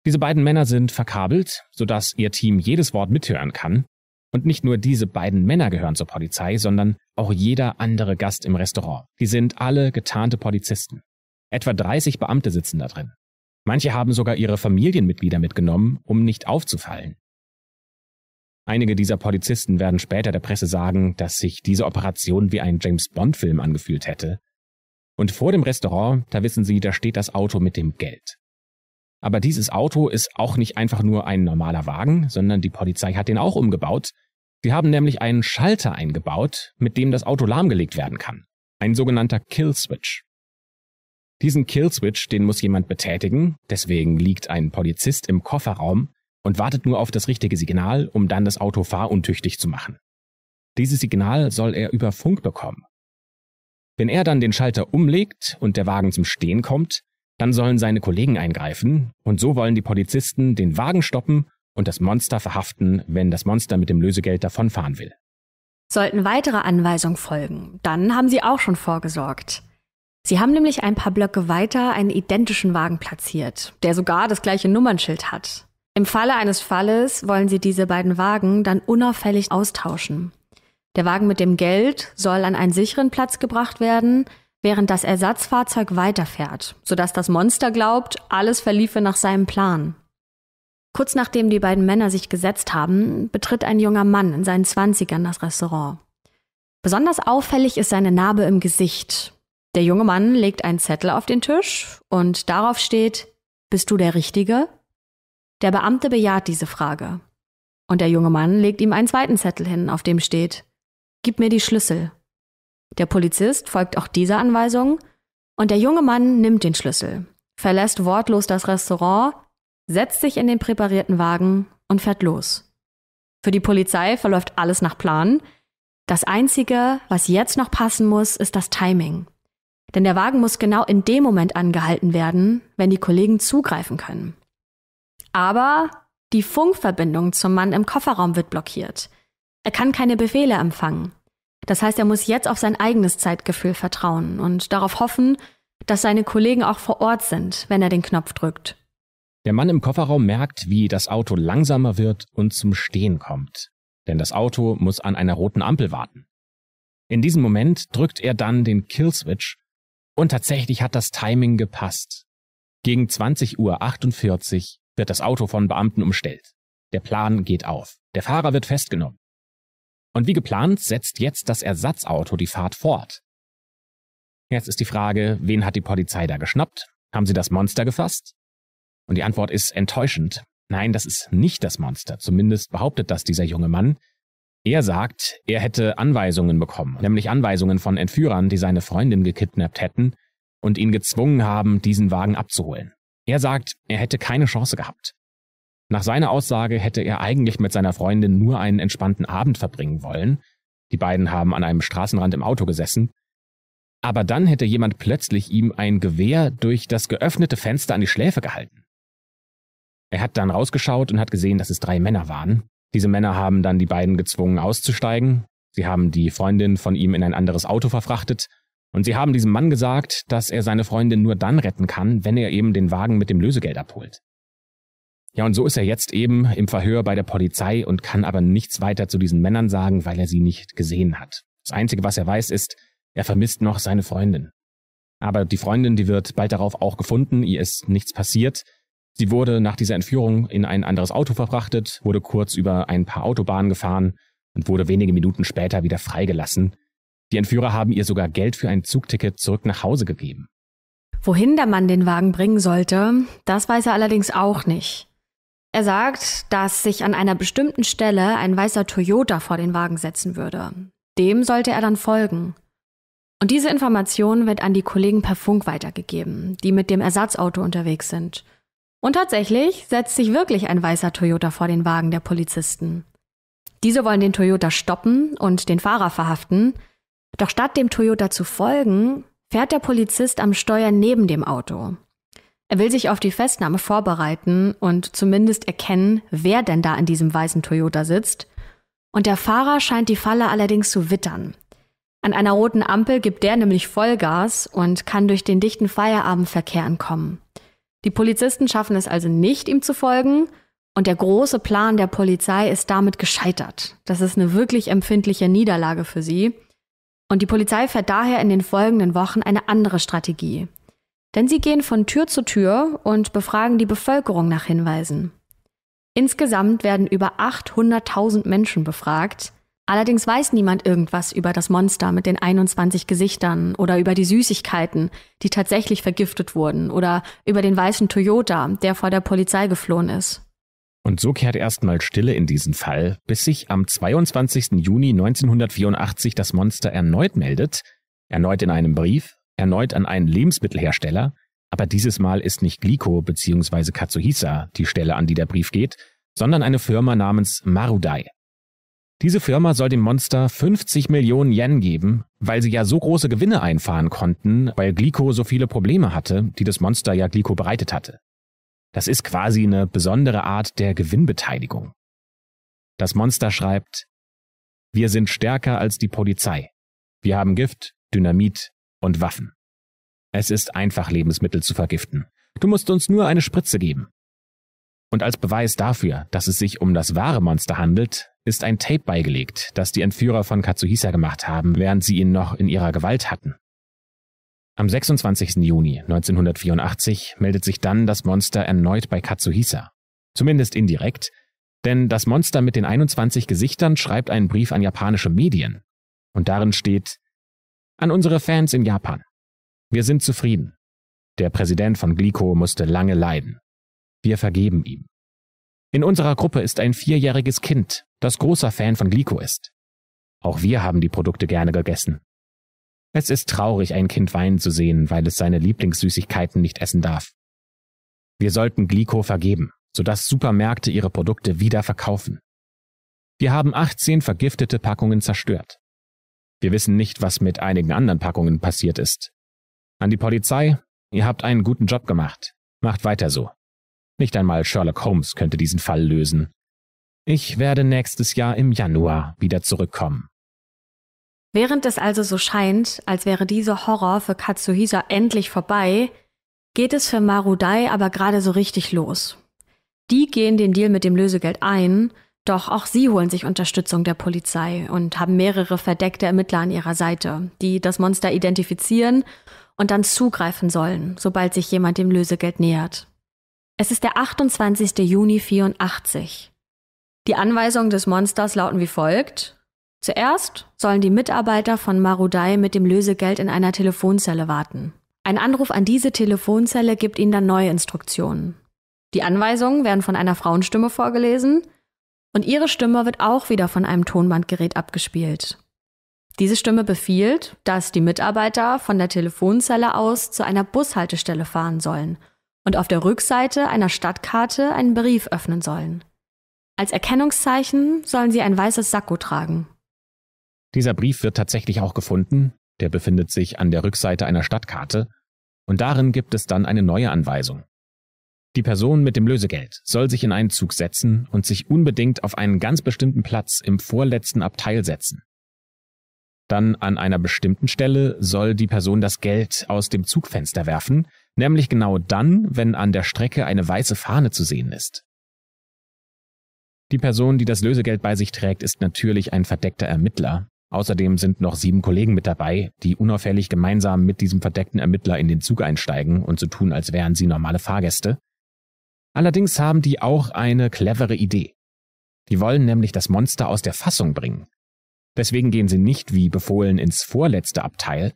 Diese beiden Männer sind verkabelt, sodass ihr Team jedes Wort mithören kann. Und nicht nur diese beiden Männer gehören zur Polizei, sondern auch jeder andere Gast im Restaurant. Die sind alle getarnte Polizisten. Etwa 30 Beamte sitzen da drin. Manche haben sogar ihre Familienmitglieder mitgenommen, um nicht aufzufallen. Einige dieser Polizisten werden später der Presse sagen, dass sich diese Operation wie ein James Bond-Film angefühlt hätte, und vor dem Restaurant, da wissen Sie, da steht das Auto mit dem Geld. Aber dieses Auto ist auch nicht einfach nur ein normaler Wagen, sondern die Polizei hat den auch umgebaut. Sie haben nämlich einen Schalter eingebaut, mit dem das Auto lahmgelegt werden kann. Ein sogenannter Kill-Switch. Diesen Kill-Switch, den muss jemand betätigen, deswegen liegt ein Polizist im Kofferraum und wartet nur auf das richtige Signal, um dann das Auto fahruntüchtig zu machen. Dieses Signal soll er über Funk bekommen. Wenn er dann den Schalter umlegt und der Wagen zum Stehen kommt, dann sollen seine Kollegen eingreifen und so wollen die Polizisten den Wagen stoppen und das Monster verhaften, wenn das Monster mit dem Lösegeld davonfahren will. Sollten weitere Anweisungen folgen, dann haben sie auch schon vorgesorgt. Sie haben nämlich ein paar Blöcke weiter einen identischen Wagen platziert, der sogar das gleiche Nummernschild hat. Im Falle eines Falles wollen sie diese beiden Wagen dann unauffällig austauschen. Der Wagen mit dem Geld soll an einen sicheren Platz gebracht werden, während das Ersatzfahrzeug weiterfährt, sodass das Monster glaubt, alles verliefe nach seinem Plan. Kurz nachdem die beiden Männer sich gesetzt haben, betritt ein junger Mann in seinen Zwanzigern das Restaurant. Besonders auffällig ist seine Narbe im Gesicht. Der junge Mann legt einen Zettel auf den Tisch und darauf steht, bist du der Richtige? Der Beamte bejaht diese Frage. Und der junge Mann legt ihm einen zweiten Zettel hin, auf dem steht, Gib mir die Schlüssel. Der Polizist folgt auch dieser Anweisung und der junge Mann nimmt den Schlüssel, verlässt wortlos das Restaurant, setzt sich in den präparierten Wagen und fährt los. Für die Polizei verläuft alles nach Plan. Das Einzige, was jetzt noch passen muss, ist das Timing. Denn der Wagen muss genau in dem Moment angehalten werden, wenn die Kollegen zugreifen können. Aber die Funkverbindung zum Mann im Kofferraum wird blockiert. Er kann keine Befehle empfangen. Das heißt, er muss jetzt auf sein eigenes Zeitgefühl vertrauen und darauf hoffen, dass seine Kollegen auch vor Ort sind, wenn er den Knopf drückt. Der Mann im Kofferraum merkt, wie das Auto langsamer wird und zum Stehen kommt. Denn das Auto muss an einer roten Ampel warten. In diesem Moment drückt er dann den Killswitch und tatsächlich hat das Timing gepasst. Gegen 20.48 Uhr wird das Auto von Beamten umstellt. Der Plan geht auf. Der Fahrer wird festgenommen. Und wie geplant setzt jetzt das Ersatzauto die Fahrt fort. Jetzt ist die Frage, wen hat die Polizei da geschnappt? Haben sie das Monster gefasst? Und die Antwort ist enttäuschend. Nein, das ist nicht das Monster. Zumindest behauptet das dieser junge Mann. Er sagt, er hätte Anweisungen bekommen, nämlich Anweisungen von Entführern, die seine Freundin gekidnappt hätten und ihn gezwungen haben, diesen Wagen abzuholen. Er sagt, er hätte keine Chance gehabt. Nach seiner Aussage hätte er eigentlich mit seiner Freundin nur einen entspannten Abend verbringen wollen. Die beiden haben an einem Straßenrand im Auto gesessen. Aber dann hätte jemand plötzlich ihm ein Gewehr durch das geöffnete Fenster an die Schläfe gehalten. Er hat dann rausgeschaut und hat gesehen, dass es drei Männer waren. Diese Männer haben dann die beiden gezwungen auszusteigen. Sie haben die Freundin von ihm in ein anderes Auto verfrachtet. Und sie haben diesem Mann gesagt, dass er seine Freundin nur dann retten kann, wenn er eben den Wagen mit dem Lösegeld abholt. Ja, und so ist er jetzt eben im Verhör bei der Polizei und kann aber nichts weiter zu diesen Männern sagen, weil er sie nicht gesehen hat. Das Einzige, was er weiß, ist, er vermisst noch seine Freundin. Aber die Freundin, die wird bald darauf auch gefunden, ihr ist nichts passiert. Sie wurde nach dieser Entführung in ein anderes Auto verfrachtet, wurde kurz über ein paar Autobahnen gefahren und wurde wenige Minuten später wieder freigelassen. Die Entführer haben ihr sogar Geld für ein Zugticket zurück nach Hause gegeben. Wohin der Mann den Wagen bringen sollte, das weiß er allerdings auch nicht. Er sagt, dass sich an einer bestimmten Stelle ein weißer Toyota vor den Wagen setzen würde. Dem sollte er dann folgen. Und diese Information wird an die Kollegen per Funk weitergegeben, die mit dem Ersatzauto unterwegs sind. Und tatsächlich setzt sich wirklich ein weißer Toyota vor den Wagen der Polizisten. Diese wollen den Toyota stoppen und den Fahrer verhaften, doch statt dem Toyota zu folgen, fährt der Polizist am Steuer neben dem Auto. Er will sich auf die Festnahme vorbereiten und zumindest erkennen, wer denn da in diesem weißen Toyota sitzt. Und der Fahrer scheint die Falle allerdings zu wittern. An einer roten Ampel gibt der nämlich Vollgas und kann durch den dichten Feierabendverkehr entkommen. Die Polizisten schaffen es also nicht, ihm zu folgen, und der große Plan der Polizei ist damit gescheitert. Das ist eine wirklich empfindliche Niederlage für sie. Und die Polizei fährt daher in den folgenden Wochen eine andere Strategie. Denn sie gehen von Tür zu Tür und befragen die Bevölkerung nach Hinweisen. Insgesamt werden über 800.000 Menschen befragt. Allerdings weiß niemand irgendwas über das Monster mit den 21 Gesichtern oder über die Süßigkeiten, die tatsächlich vergiftet wurden oder über den weißen Toyota, der vor der Polizei geflohen ist. Und so kehrt erstmal Stille in diesen Fall, bis sich am 22. Juni 1984 das Monster erneut meldet, erneut in einem Brief, erneut an einen Lebensmittelhersteller, aber dieses Mal ist nicht Glico bzw. Katsuhisa die Stelle, an die der Brief geht, sondern eine Firma namens Marudai. Diese Firma soll dem Monster 50 Millionen Yen geben, weil sie ja so große Gewinne einfahren konnten, weil Glico so viele Probleme hatte, die das Monster ja Glico bereitet hatte. Das ist quasi eine besondere Art der Gewinnbeteiligung. Das Monster schreibt, wir sind stärker als die Polizei. Wir haben Gift, Dynamit, und Waffen. Es ist einfach, Lebensmittel zu vergiften. Du musst uns nur eine Spritze geben. Und als Beweis dafür, dass es sich um das wahre Monster handelt, ist ein Tape beigelegt, das die Entführer von Katsuhisa gemacht haben, während sie ihn noch in ihrer Gewalt hatten. Am 26. Juni 1984 meldet sich dann das Monster erneut bei Katsuhisa. Zumindest indirekt, denn das Monster mit den 21 Gesichtern schreibt einen Brief an japanische Medien. Und darin steht, an unsere Fans in Japan. Wir sind zufrieden. Der Präsident von Glico musste lange leiden. Wir vergeben ihm. In unserer Gruppe ist ein vierjähriges Kind, das großer Fan von Glico ist. Auch wir haben die Produkte gerne gegessen. Es ist traurig, ein Kind weinen zu sehen, weil es seine Lieblingssüßigkeiten nicht essen darf. Wir sollten Glico vergeben, sodass Supermärkte ihre Produkte wieder verkaufen. Wir haben 18 vergiftete Packungen zerstört. Wir wissen nicht, was mit einigen anderen Packungen passiert ist. An die Polizei, ihr habt einen guten Job gemacht. Macht weiter so. Nicht einmal Sherlock Holmes könnte diesen Fall lösen. Ich werde nächstes Jahr im Januar wieder zurückkommen. Während es also so scheint, als wäre dieser Horror für Katsuhisa endlich vorbei, geht es für Marudai aber gerade so richtig los. Die gehen den Deal mit dem Lösegeld ein doch auch sie holen sich Unterstützung der Polizei und haben mehrere verdeckte Ermittler an ihrer Seite, die das Monster identifizieren und dann zugreifen sollen, sobald sich jemand dem Lösegeld nähert. Es ist der 28. Juni 84. Die Anweisungen des Monsters lauten wie folgt. Zuerst sollen die Mitarbeiter von Marudai mit dem Lösegeld in einer Telefonzelle warten. Ein Anruf an diese Telefonzelle gibt ihnen dann neue Instruktionen. Die Anweisungen werden von einer Frauenstimme vorgelesen und ihre Stimme wird auch wieder von einem Tonbandgerät abgespielt. Diese Stimme befiehlt, dass die Mitarbeiter von der Telefonzelle aus zu einer Bushaltestelle fahren sollen und auf der Rückseite einer Stadtkarte einen Brief öffnen sollen. Als Erkennungszeichen sollen sie ein weißes Sakko tragen. Dieser Brief wird tatsächlich auch gefunden, der befindet sich an der Rückseite einer Stadtkarte, und darin gibt es dann eine neue Anweisung. Die Person mit dem Lösegeld soll sich in einen Zug setzen und sich unbedingt auf einen ganz bestimmten Platz im vorletzten Abteil setzen. Dann an einer bestimmten Stelle soll die Person das Geld aus dem Zugfenster werfen, nämlich genau dann, wenn an der Strecke eine weiße Fahne zu sehen ist. Die Person, die das Lösegeld bei sich trägt, ist natürlich ein verdeckter Ermittler. Außerdem sind noch sieben Kollegen mit dabei, die unauffällig gemeinsam mit diesem verdeckten Ermittler in den Zug einsteigen und so tun, als wären sie normale Fahrgäste. Allerdings haben die auch eine clevere Idee. Die wollen nämlich das Monster aus der Fassung bringen. Deswegen gehen sie nicht wie befohlen ins vorletzte Abteil,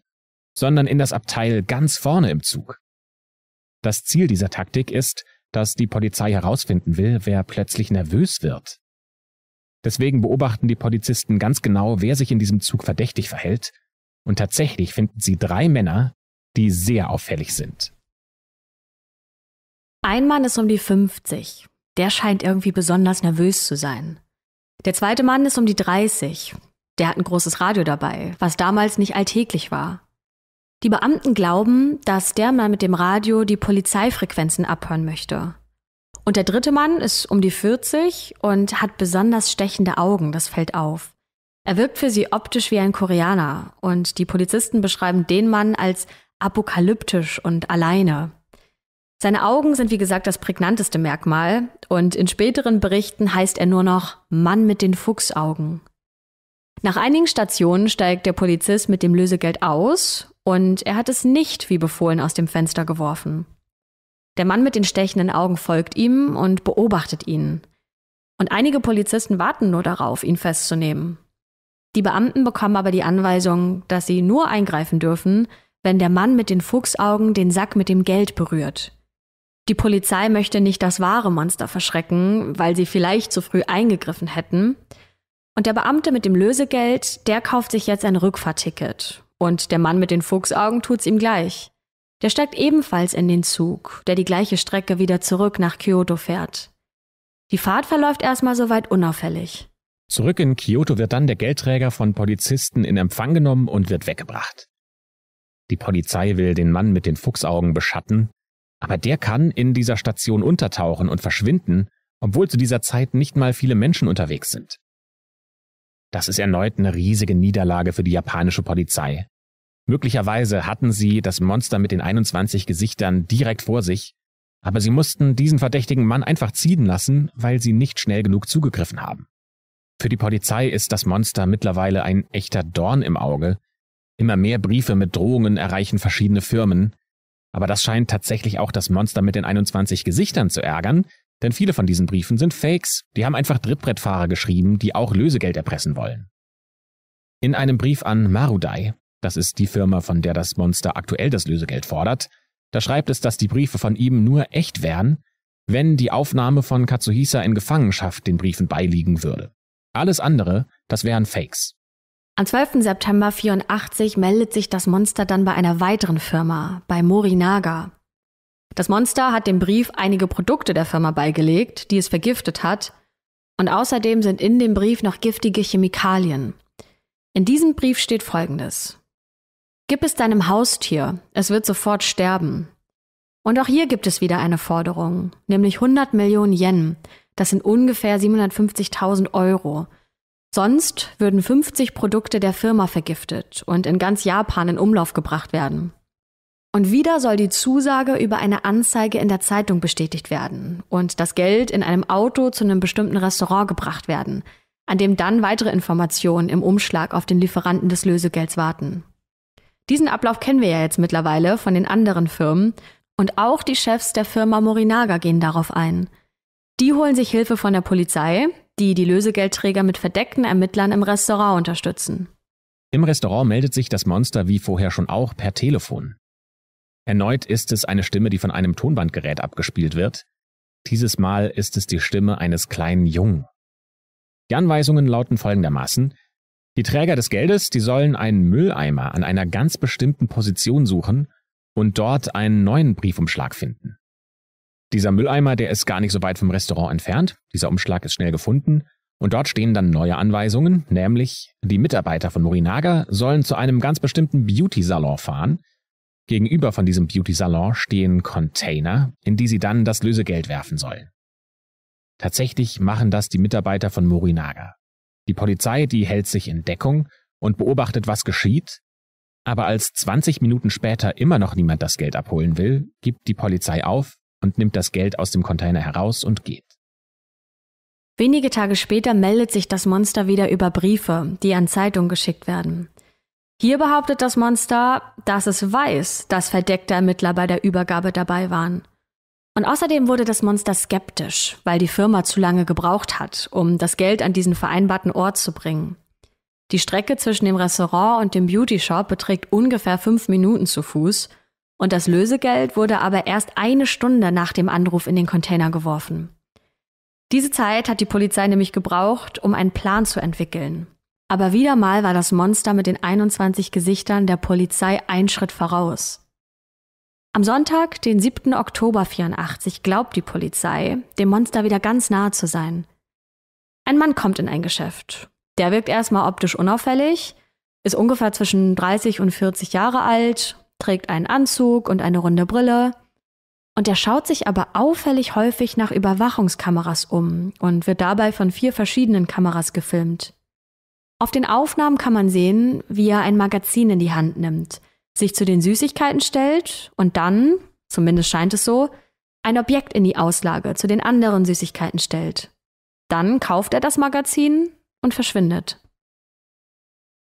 sondern in das Abteil ganz vorne im Zug. Das Ziel dieser Taktik ist, dass die Polizei herausfinden will, wer plötzlich nervös wird. Deswegen beobachten die Polizisten ganz genau, wer sich in diesem Zug verdächtig verhält, und tatsächlich finden sie drei Männer, die sehr auffällig sind. Ein Mann ist um die 50. Der scheint irgendwie besonders nervös zu sein. Der zweite Mann ist um die 30. Der hat ein großes Radio dabei, was damals nicht alltäglich war. Die Beamten glauben, dass der Mann mit dem Radio die Polizeifrequenzen abhören möchte. Und der dritte Mann ist um die 40 und hat besonders stechende Augen, das fällt auf. Er wirkt für sie optisch wie ein Koreaner und die Polizisten beschreiben den Mann als apokalyptisch und alleine. Seine Augen sind wie gesagt das prägnanteste Merkmal und in späteren Berichten heißt er nur noch Mann mit den Fuchsaugen. Nach einigen Stationen steigt der Polizist mit dem Lösegeld aus und er hat es nicht wie befohlen aus dem Fenster geworfen. Der Mann mit den stechenden Augen folgt ihm und beobachtet ihn. Und einige Polizisten warten nur darauf, ihn festzunehmen. Die Beamten bekommen aber die Anweisung, dass sie nur eingreifen dürfen, wenn der Mann mit den Fuchsaugen den Sack mit dem Geld berührt. Die Polizei möchte nicht das wahre Monster verschrecken, weil sie vielleicht zu früh eingegriffen hätten. Und der Beamte mit dem Lösegeld, der kauft sich jetzt ein Rückfahrticket. Und der Mann mit den Fuchsaugen tut's ihm gleich. Der steigt ebenfalls in den Zug, der die gleiche Strecke wieder zurück nach Kyoto fährt. Die Fahrt verläuft erstmal soweit unauffällig. Zurück in Kyoto wird dann der Geldträger von Polizisten in Empfang genommen und wird weggebracht. Die Polizei will den Mann mit den Fuchsaugen beschatten, aber der kann in dieser Station untertauchen und verschwinden, obwohl zu dieser Zeit nicht mal viele Menschen unterwegs sind. Das ist erneut eine riesige Niederlage für die japanische Polizei. Möglicherweise hatten sie das Monster mit den 21 Gesichtern direkt vor sich, aber sie mussten diesen verdächtigen Mann einfach ziehen lassen, weil sie nicht schnell genug zugegriffen haben. Für die Polizei ist das Monster mittlerweile ein echter Dorn im Auge. Immer mehr Briefe mit Drohungen erreichen verschiedene Firmen. Aber das scheint tatsächlich auch das Monster mit den 21 Gesichtern zu ärgern, denn viele von diesen Briefen sind Fakes, die haben einfach Drittbrettfahrer geschrieben, die auch Lösegeld erpressen wollen. In einem Brief an Marudai, das ist die Firma, von der das Monster aktuell das Lösegeld fordert, da schreibt es, dass die Briefe von ihm nur echt wären, wenn die Aufnahme von Katsuhisa in Gefangenschaft den Briefen beiliegen würde. Alles andere, das wären Fakes. Am 12. September 84 meldet sich das Monster dann bei einer weiteren Firma, bei Morinaga. Das Monster hat dem Brief einige Produkte der Firma beigelegt, die es vergiftet hat, und außerdem sind in dem Brief noch giftige Chemikalien. In diesem Brief steht folgendes. Gib es deinem Haustier, es wird sofort sterben. Und auch hier gibt es wieder eine Forderung, nämlich 100 Millionen Yen, das sind ungefähr 750.000 Euro, Sonst würden 50 Produkte der Firma vergiftet und in ganz Japan in Umlauf gebracht werden. Und wieder soll die Zusage über eine Anzeige in der Zeitung bestätigt werden und das Geld in einem Auto zu einem bestimmten Restaurant gebracht werden, an dem dann weitere Informationen im Umschlag auf den Lieferanten des Lösegelds warten. Diesen Ablauf kennen wir ja jetzt mittlerweile von den anderen Firmen und auch die Chefs der Firma Morinaga gehen darauf ein. Die holen sich Hilfe von der Polizei, die die Lösegeldträger mit verdeckten Ermittlern im Restaurant unterstützen. Im Restaurant meldet sich das Monster wie vorher schon auch per Telefon. Erneut ist es eine Stimme, die von einem Tonbandgerät abgespielt wird. Dieses Mal ist es die Stimme eines kleinen Jungen. Die Anweisungen lauten folgendermaßen. Die Träger des Geldes, die sollen einen Mülleimer an einer ganz bestimmten Position suchen und dort einen neuen Briefumschlag finden. Dieser Mülleimer, der ist gar nicht so weit vom Restaurant entfernt. Dieser Umschlag ist schnell gefunden. Und dort stehen dann neue Anweisungen, nämlich die Mitarbeiter von Morinaga sollen zu einem ganz bestimmten Beauty-Salon fahren. Gegenüber von diesem Beauty-Salon stehen Container, in die sie dann das Lösegeld werfen sollen. Tatsächlich machen das die Mitarbeiter von Morinaga. Die Polizei, die hält sich in Deckung und beobachtet, was geschieht, aber als 20 Minuten später immer noch niemand das Geld abholen will, gibt die Polizei auf und nimmt das Geld aus dem Container heraus und geht. Wenige Tage später meldet sich das Monster wieder über Briefe, die an Zeitungen geschickt werden. Hier behauptet das Monster, dass es weiß, dass verdeckte Ermittler bei der Übergabe dabei waren. Und außerdem wurde das Monster skeptisch, weil die Firma zu lange gebraucht hat, um das Geld an diesen vereinbarten Ort zu bringen. Die Strecke zwischen dem Restaurant und dem Beauty Shop beträgt ungefähr fünf Minuten zu Fuß und das Lösegeld wurde aber erst eine Stunde nach dem Anruf in den Container geworfen. Diese Zeit hat die Polizei nämlich gebraucht, um einen Plan zu entwickeln. Aber wieder mal war das Monster mit den 21 Gesichtern der Polizei einen Schritt voraus. Am Sonntag, den 7. Oktober 84, glaubt die Polizei, dem Monster wieder ganz nahe zu sein. Ein Mann kommt in ein Geschäft. Der wirkt erstmal optisch unauffällig, ist ungefähr zwischen 30 und 40 Jahre alt, trägt einen Anzug und eine runde Brille. Und er schaut sich aber auffällig häufig nach Überwachungskameras um und wird dabei von vier verschiedenen Kameras gefilmt. Auf den Aufnahmen kann man sehen, wie er ein Magazin in die Hand nimmt, sich zu den Süßigkeiten stellt und dann, zumindest scheint es so, ein Objekt in die Auslage zu den anderen Süßigkeiten stellt. Dann kauft er das Magazin und verschwindet.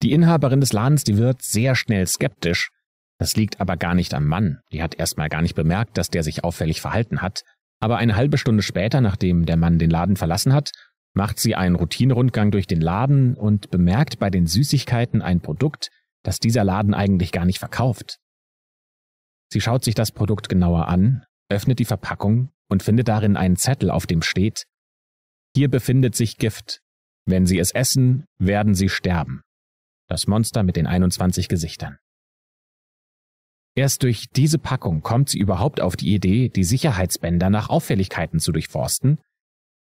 Die Inhaberin des Ladens, die wird sehr schnell skeptisch das liegt aber gar nicht am Mann. Die hat erstmal gar nicht bemerkt, dass der sich auffällig verhalten hat. Aber eine halbe Stunde später, nachdem der Mann den Laden verlassen hat, macht sie einen Routinerundgang durch den Laden und bemerkt bei den Süßigkeiten ein Produkt, das dieser Laden eigentlich gar nicht verkauft. Sie schaut sich das Produkt genauer an, öffnet die Verpackung und findet darin einen Zettel, auf dem steht, hier befindet sich Gift. Wenn Sie es essen, werden Sie sterben. Das Monster mit den 21 Gesichtern. Erst durch diese Packung kommt sie überhaupt auf die Idee, die Sicherheitsbänder nach Auffälligkeiten zu durchforsten.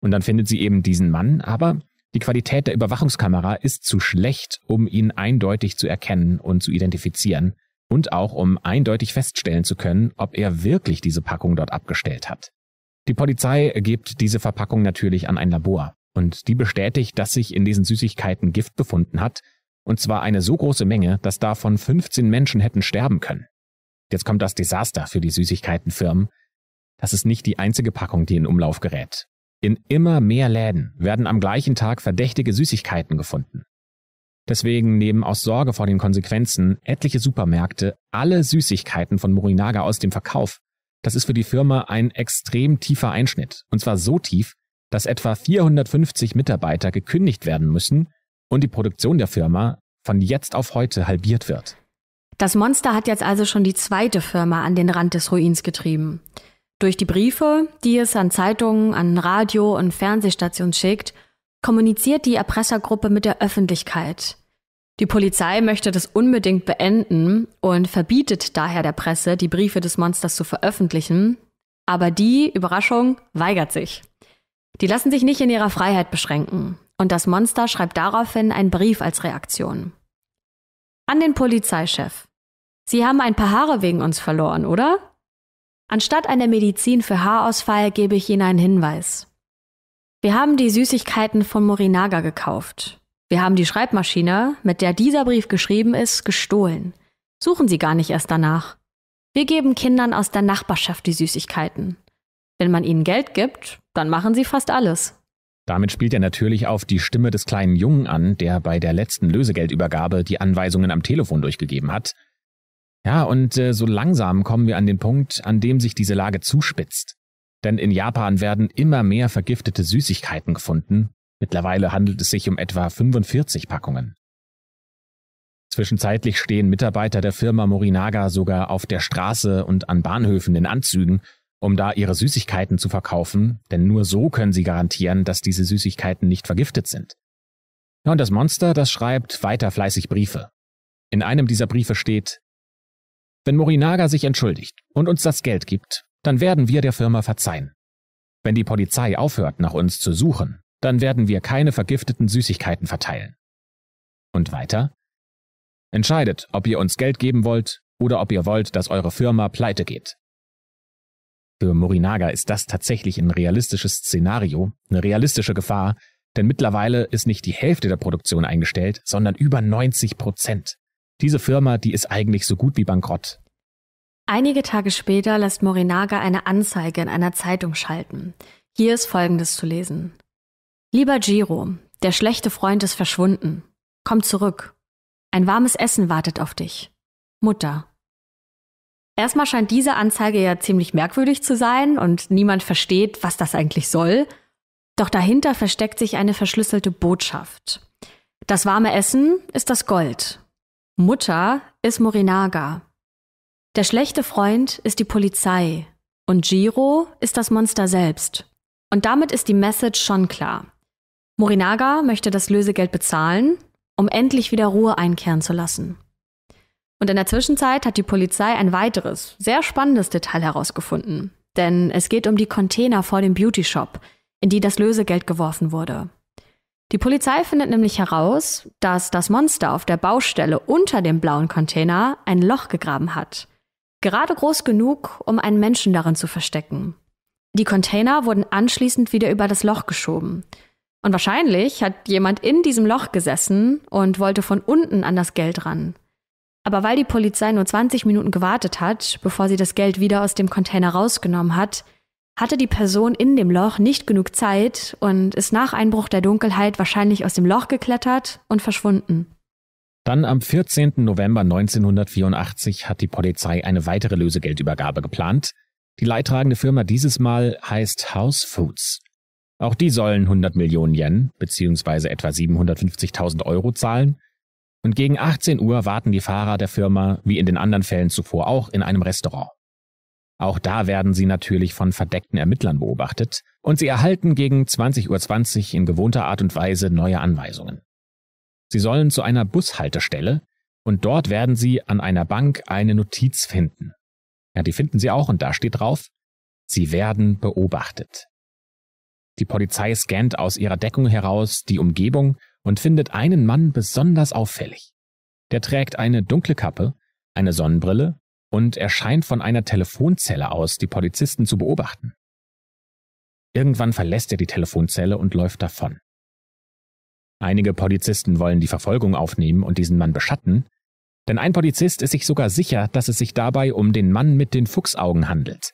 Und dann findet sie eben diesen Mann, aber die Qualität der Überwachungskamera ist zu schlecht, um ihn eindeutig zu erkennen und zu identifizieren und auch um eindeutig feststellen zu können, ob er wirklich diese Packung dort abgestellt hat. Die Polizei gibt diese Verpackung natürlich an ein Labor und die bestätigt, dass sich in diesen Süßigkeiten Gift befunden hat, und zwar eine so große Menge, dass davon 15 Menschen hätten sterben können. Jetzt kommt das Desaster für die Süßigkeitenfirmen. Das ist nicht die einzige Packung, die in Umlauf gerät. In immer mehr Läden werden am gleichen Tag verdächtige Süßigkeiten gefunden. Deswegen nehmen aus Sorge vor den Konsequenzen etliche Supermärkte alle Süßigkeiten von Morinaga aus dem Verkauf. Das ist für die Firma ein extrem tiefer Einschnitt. Und zwar so tief, dass etwa 450 Mitarbeiter gekündigt werden müssen und die Produktion der Firma von jetzt auf heute halbiert wird. Das Monster hat jetzt also schon die zweite Firma an den Rand des Ruins getrieben. Durch die Briefe, die es an Zeitungen, an Radio und Fernsehstationen schickt, kommuniziert die Erpressergruppe mit der Öffentlichkeit. Die Polizei möchte das unbedingt beenden und verbietet daher der Presse, die Briefe des Monsters zu veröffentlichen, aber die, Überraschung, weigert sich. Die lassen sich nicht in ihrer Freiheit beschränken und das Monster schreibt daraufhin einen Brief als Reaktion. An den Polizeichef. Sie haben ein paar Haare wegen uns verloren, oder? Anstatt einer Medizin für Haarausfall gebe ich Ihnen einen Hinweis. Wir haben die Süßigkeiten von Morinaga gekauft. Wir haben die Schreibmaschine, mit der dieser Brief geschrieben ist, gestohlen. Suchen Sie gar nicht erst danach. Wir geben Kindern aus der Nachbarschaft die Süßigkeiten. Wenn man ihnen Geld gibt, dann machen sie fast alles. Damit spielt er natürlich auf die Stimme des kleinen Jungen an, der bei der letzten Lösegeldübergabe die Anweisungen am Telefon durchgegeben hat. Ja, und äh, so langsam kommen wir an den Punkt, an dem sich diese Lage zuspitzt. Denn in Japan werden immer mehr vergiftete Süßigkeiten gefunden. Mittlerweile handelt es sich um etwa 45 Packungen. Zwischenzeitlich stehen Mitarbeiter der Firma Morinaga sogar auf der Straße und an Bahnhöfen in Anzügen um da ihre Süßigkeiten zu verkaufen, denn nur so können sie garantieren, dass diese Süßigkeiten nicht vergiftet sind. Ja, und das Monster, das schreibt weiter fleißig Briefe. In einem dieser Briefe steht, wenn Morinaga sich entschuldigt und uns das Geld gibt, dann werden wir der Firma verzeihen. Wenn die Polizei aufhört, nach uns zu suchen, dann werden wir keine vergifteten Süßigkeiten verteilen. Und weiter? Entscheidet, ob ihr uns Geld geben wollt oder ob ihr wollt, dass eure Firma pleite geht. Für Morinaga ist das tatsächlich ein realistisches Szenario, eine realistische Gefahr, denn mittlerweile ist nicht die Hälfte der Produktion eingestellt, sondern über 90 Prozent. Diese Firma, die ist eigentlich so gut wie bankrott. Einige Tage später lässt Morinaga eine Anzeige in einer Zeitung schalten. Hier ist Folgendes zu lesen. Lieber Giro, der schlechte Freund ist verschwunden. Komm zurück. Ein warmes Essen wartet auf dich. Mutter. Erstmal scheint diese Anzeige ja ziemlich merkwürdig zu sein und niemand versteht, was das eigentlich soll. Doch dahinter versteckt sich eine verschlüsselte Botschaft. Das warme Essen ist das Gold. Mutter ist Morinaga. Der schlechte Freund ist die Polizei. Und Jiro ist das Monster selbst. Und damit ist die Message schon klar. Morinaga möchte das Lösegeld bezahlen, um endlich wieder Ruhe einkehren zu lassen. Und in der Zwischenzeit hat die Polizei ein weiteres, sehr spannendes Detail herausgefunden. Denn es geht um die Container vor dem Beauty Shop, in die das Lösegeld geworfen wurde. Die Polizei findet nämlich heraus, dass das Monster auf der Baustelle unter dem blauen Container ein Loch gegraben hat. Gerade groß genug, um einen Menschen darin zu verstecken. Die Container wurden anschließend wieder über das Loch geschoben. Und wahrscheinlich hat jemand in diesem Loch gesessen und wollte von unten an das Geld ran. Aber weil die Polizei nur 20 Minuten gewartet hat, bevor sie das Geld wieder aus dem Container rausgenommen hat, hatte die Person in dem Loch nicht genug Zeit und ist nach Einbruch der Dunkelheit wahrscheinlich aus dem Loch geklettert und verschwunden. Dann am 14. November 1984 hat die Polizei eine weitere Lösegeldübergabe geplant. Die leidtragende Firma dieses Mal heißt House Foods. Auch die sollen 100 Millionen Yen bzw. etwa 750.000 Euro zahlen und gegen 18 Uhr warten die Fahrer der Firma, wie in den anderen Fällen zuvor auch, in einem Restaurant. Auch da werden sie natürlich von verdeckten Ermittlern beobachtet und sie erhalten gegen 20.20 .20 Uhr in gewohnter Art und Weise neue Anweisungen. Sie sollen zu einer Bushaltestelle und dort werden sie an einer Bank eine Notiz finden. Ja, die finden sie auch und da steht drauf, sie werden beobachtet. Die Polizei scannt aus ihrer Deckung heraus die Umgebung und findet einen Mann besonders auffällig. Der trägt eine dunkle Kappe, eine Sonnenbrille und erscheint von einer Telefonzelle aus, die Polizisten zu beobachten. Irgendwann verlässt er die Telefonzelle und läuft davon. Einige Polizisten wollen die Verfolgung aufnehmen und diesen Mann beschatten, denn ein Polizist ist sich sogar sicher, dass es sich dabei um den Mann mit den Fuchsaugen handelt.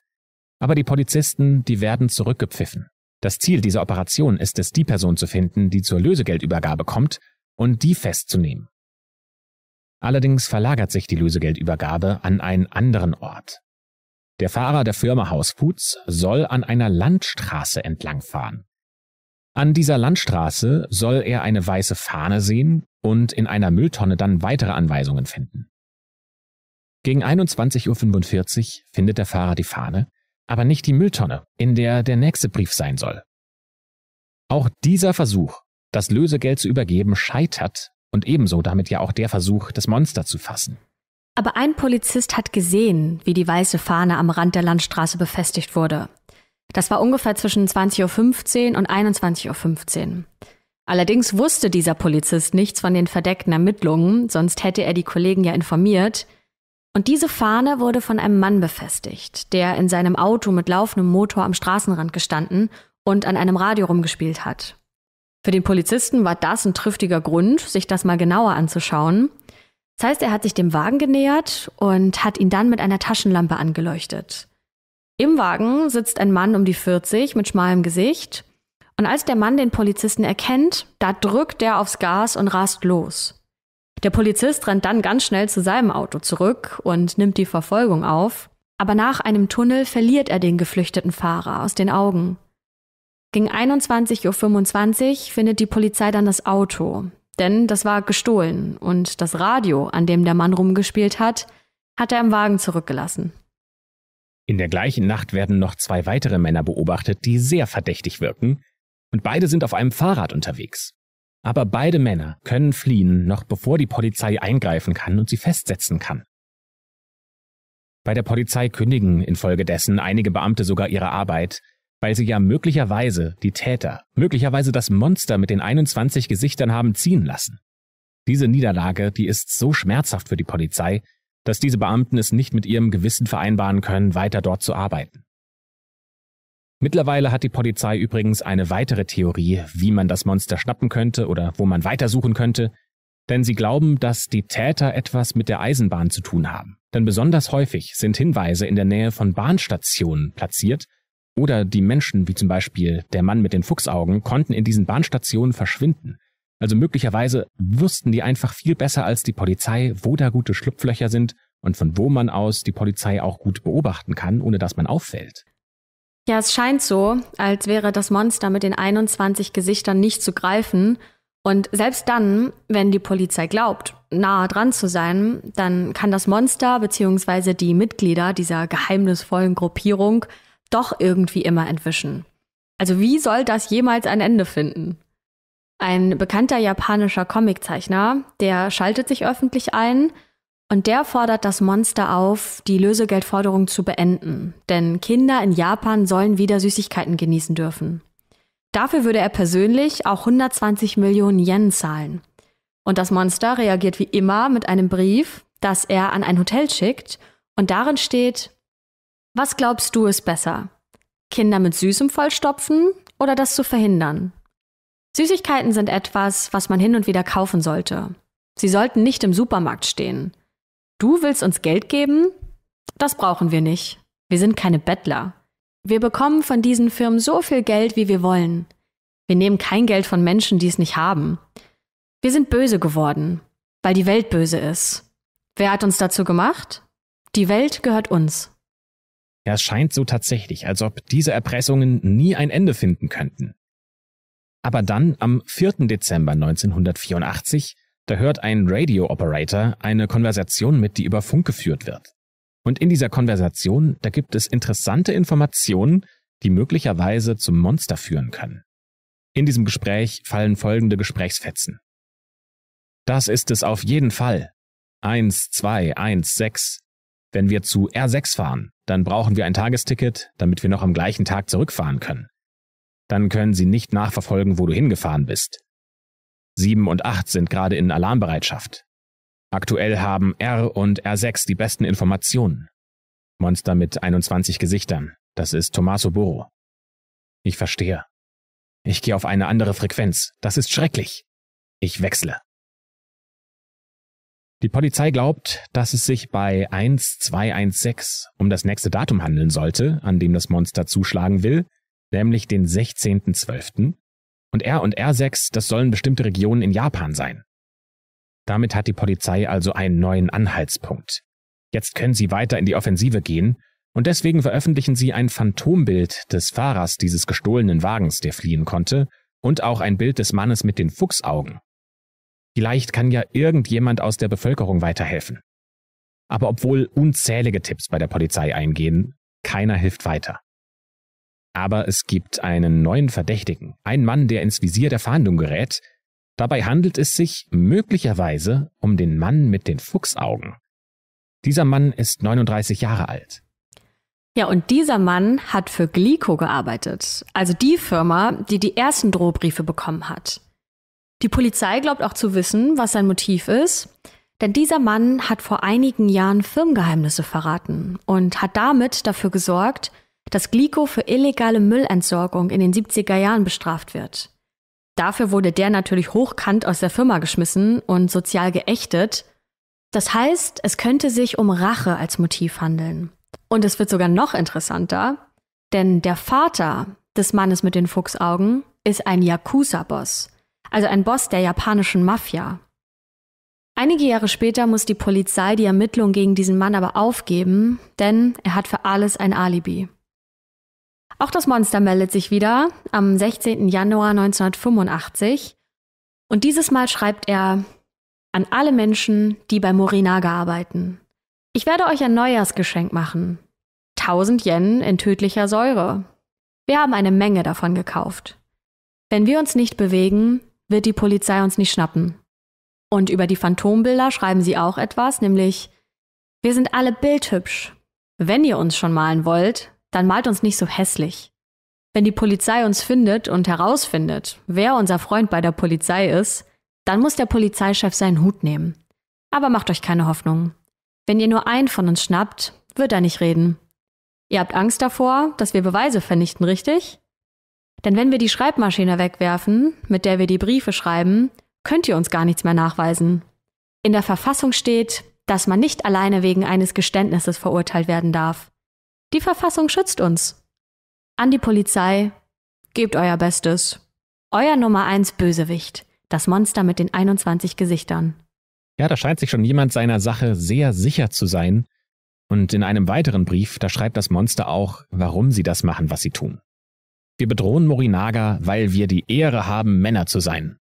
Aber die Polizisten, die werden zurückgepfiffen. Das Ziel dieser Operation ist es, die Person zu finden, die zur Lösegeldübergabe kommt und die festzunehmen. Allerdings verlagert sich die Lösegeldübergabe an einen anderen Ort. Der Fahrer der Firma Hausputz soll an einer Landstraße entlangfahren. An dieser Landstraße soll er eine weiße Fahne sehen und in einer Mülltonne dann weitere Anweisungen finden. Gegen 21.45 Uhr findet der Fahrer die Fahne aber nicht die Mülltonne, in der der nächste Brief sein soll. Auch dieser Versuch, das Lösegeld zu übergeben, scheitert und ebenso damit ja auch der Versuch, das Monster zu fassen. Aber ein Polizist hat gesehen, wie die weiße Fahne am Rand der Landstraße befestigt wurde. Das war ungefähr zwischen 20.15 Uhr und 21.15 Uhr. Allerdings wusste dieser Polizist nichts von den verdeckten Ermittlungen, sonst hätte er die Kollegen ja informiert, und diese Fahne wurde von einem Mann befestigt, der in seinem Auto mit laufendem Motor am Straßenrand gestanden und an einem Radio rumgespielt hat. Für den Polizisten war das ein triftiger Grund, sich das mal genauer anzuschauen. Das heißt, er hat sich dem Wagen genähert und hat ihn dann mit einer Taschenlampe angeleuchtet. Im Wagen sitzt ein Mann um die 40 mit schmalem Gesicht. Und als der Mann den Polizisten erkennt, da drückt er aufs Gas und rast los. Der Polizist rennt dann ganz schnell zu seinem Auto zurück und nimmt die Verfolgung auf, aber nach einem Tunnel verliert er den geflüchteten Fahrer aus den Augen. Gegen 21.25 Uhr findet die Polizei dann das Auto, denn das war gestohlen und das Radio, an dem der Mann rumgespielt hat, hat er im Wagen zurückgelassen. In der gleichen Nacht werden noch zwei weitere Männer beobachtet, die sehr verdächtig wirken, und beide sind auf einem Fahrrad unterwegs. Aber beide Männer können fliehen, noch bevor die Polizei eingreifen kann und sie festsetzen kann. Bei der Polizei kündigen infolgedessen einige Beamte sogar ihre Arbeit, weil sie ja möglicherweise die Täter, möglicherweise das Monster mit den 21 Gesichtern haben ziehen lassen. Diese Niederlage, die ist so schmerzhaft für die Polizei, dass diese Beamten es nicht mit ihrem Gewissen vereinbaren können, weiter dort zu arbeiten. Mittlerweile hat die Polizei übrigens eine weitere Theorie, wie man das Monster schnappen könnte oder wo man weitersuchen könnte, denn sie glauben, dass die Täter etwas mit der Eisenbahn zu tun haben. Denn besonders häufig sind Hinweise in der Nähe von Bahnstationen platziert oder die Menschen, wie zum Beispiel der Mann mit den Fuchsaugen, konnten in diesen Bahnstationen verschwinden. Also möglicherweise wüssten die einfach viel besser als die Polizei, wo da gute Schlupflöcher sind und von wo man aus die Polizei auch gut beobachten kann, ohne dass man auffällt. Ja, es scheint so, als wäre das Monster mit den 21 Gesichtern nicht zu greifen. Und selbst dann, wenn die Polizei glaubt, nahe dran zu sein, dann kann das Monster bzw. die Mitglieder dieser geheimnisvollen Gruppierung doch irgendwie immer entwischen. Also wie soll das jemals ein Ende finden? Ein bekannter japanischer Comiczeichner, der schaltet sich öffentlich ein und der fordert das Monster auf, die Lösegeldforderung zu beenden, denn Kinder in Japan sollen wieder Süßigkeiten genießen dürfen. Dafür würde er persönlich auch 120 Millionen Yen zahlen. Und das Monster reagiert wie immer mit einem Brief, das er an ein Hotel schickt, und darin steht, was glaubst du ist besser? Kinder mit Süßem vollstopfen oder das zu verhindern? Süßigkeiten sind etwas, was man hin und wieder kaufen sollte. Sie sollten nicht im Supermarkt stehen. Du willst uns Geld geben? Das brauchen wir nicht. Wir sind keine Bettler. Wir bekommen von diesen Firmen so viel Geld, wie wir wollen. Wir nehmen kein Geld von Menschen, die es nicht haben. Wir sind böse geworden, weil die Welt böse ist. Wer hat uns dazu gemacht? Die Welt gehört uns. Ja, es scheint so tatsächlich, als ob diese Erpressungen nie ein Ende finden könnten. Aber dann, am 4. Dezember 1984, da hört ein Radio Operator eine Konversation mit, die über Funk geführt wird. Und in dieser Konversation, da gibt es interessante Informationen, die möglicherweise zum Monster führen können. In diesem Gespräch fallen folgende Gesprächsfetzen. Das ist es auf jeden Fall. Eins, zwei, eins, sechs. Wenn wir zu R6 fahren, dann brauchen wir ein Tagesticket, damit wir noch am gleichen Tag zurückfahren können. Dann können sie nicht nachverfolgen, wo du hingefahren bist. 7 und 8 sind gerade in Alarmbereitschaft. Aktuell haben R und R6 die besten Informationen. Monster mit 21 Gesichtern. Das ist Tommaso Boro. Ich verstehe. Ich gehe auf eine andere Frequenz. Das ist schrecklich. Ich wechsle. Die Polizei glaubt, dass es sich bei 1216 um das nächste Datum handeln sollte, an dem das Monster zuschlagen will, nämlich den 16.12., und R und R6, das sollen bestimmte Regionen in Japan sein. Damit hat die Polizei also einen neuen Anhaltspunkt. Jetzt können sie weiter in die Offensive gehen, und deswegen veröffentlichen sie ein Phantombild des Fahrers dieses gestohlenen Wagens, der fliehen konnte, und auch ein Bild des Mannes mit den Fuchsaugen. Vielleicht kann ja irgendjemand aus der Bevölkerung weiterhelfen. Aber obwohl unzählige Tipps bei der Polizei eingehen, keiner hilft weiter. Aber es gibt einen neuen Verdächtigen, einen Mann, der ins Visier der Fahndung gerät. Dabei handelt es sich möglicherweise um den Mann mit den Fuchsaugen. Dieser Mann ist 39 Jahre alt. Ja, und dieser Mann hat für Glico gearbeitet, also die Firma, die die ersten Drohbriefe bekommen hat. Die Polizei glaubt auch zu wissen, was sein Motiv ist, denn dieser Mann hat vor einigen Jahren Firmengeheimnisse verraten und hat damit dafür gesorgt, dass Glico für illegale Müllentsorgung in den 70er Jahren bestraft wird. Dafür wurde der natürlich hochkant aus der Firma geschmissen und sozial geächtet. Das heißt, es könnte sich um Rache als Motiv handeln. Und es wird sogar noch interessanter, denn der Vater des Mannes mit den Fuchsaugen ist ein Yakuza-Boss, also ein Boss der japanischen Mafia. Einige Jahre später muss die Polizei die Ermittlung gegen diesen Mann aber aufgeben, denn er hat für alles ein Alibi. Auch das Monster meldet sich wieder am 16. Januar 1985. Und dieses Mal schreibt er an alle Menschen, die bei Morinaga arbeiten. Ich werde euch ein Neujahrsgeschenk machen. 1000 Yen in tödlicher Säure. Wir haben eine Menge davon gekauft. Wenn wir uns nicht bewegen, wird die Polizei uns nicht schnappen. Und über die Phantombilder schreiben sie auch etwas, nämlich wir sind alle bildhübsch. Wenn ihr uns schon malen wollt, dann malt uns nicht so hässlich. Wenn die Polizei uns findet und herausfindet, wer unser Freund bei der Polizei ist, dann muss der Polizeichef seinen Hut nehmen. Aber macht euch keine Hoffnung. Wenn ihr nur einen von uns schnappt, wird er nicht reden. Ihr habt Angst davor, dass wir Beweise vernichten, richtig? Denn wenn wir die Schreibmaschine wegwerfen, mit der wir die Briefe schreiben, könnt ihr uns gar nichts mehr nachweisen. In der Verfassung steht, dass man nicht alleine wegen eines Geständnisses verurteilt werden darf. Die Verfassung schützt uns. An die Polizei, gebt euer Bestes. Euer Nummer 1 Bösewicht, das Monster mit den 21 Gesichtern. Ja, da scheint sich schon jemand seiner Sache sehr sicher zu sein. Und in einem weiteren Brief, da schreibt das Monster auch, warum sie das machen, was sie tun. Wir bedrohen Morinaga, weil wir die Ehre haben, Männer zu sein.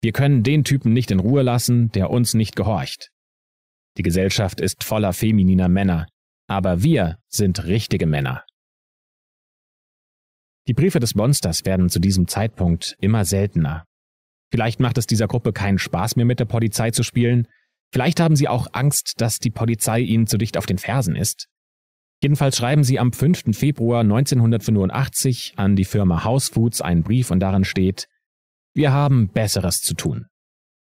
Wir können den Typen nicht in Ruhe lassen, der uns nicht gehorcht. Die Gesellschaft ist voller femininer Männer, aber wir sind richtige Männer. Die Briefe des Monsters werden zu diesem Zeitpunkt immer seltener. Vielleicht macht es dieser Gruppe keinen Spaß mehr mit der Polizei zu spielen, vielleicht haben sie auch Angst, dass die Polizei ihnen zu dicht auf den Fersen ist. Jedenfalls schreiben sie am 5. Februar 1985 an die Firma House Foods einen Brief und darin steht, wir haben Besseres zu tun.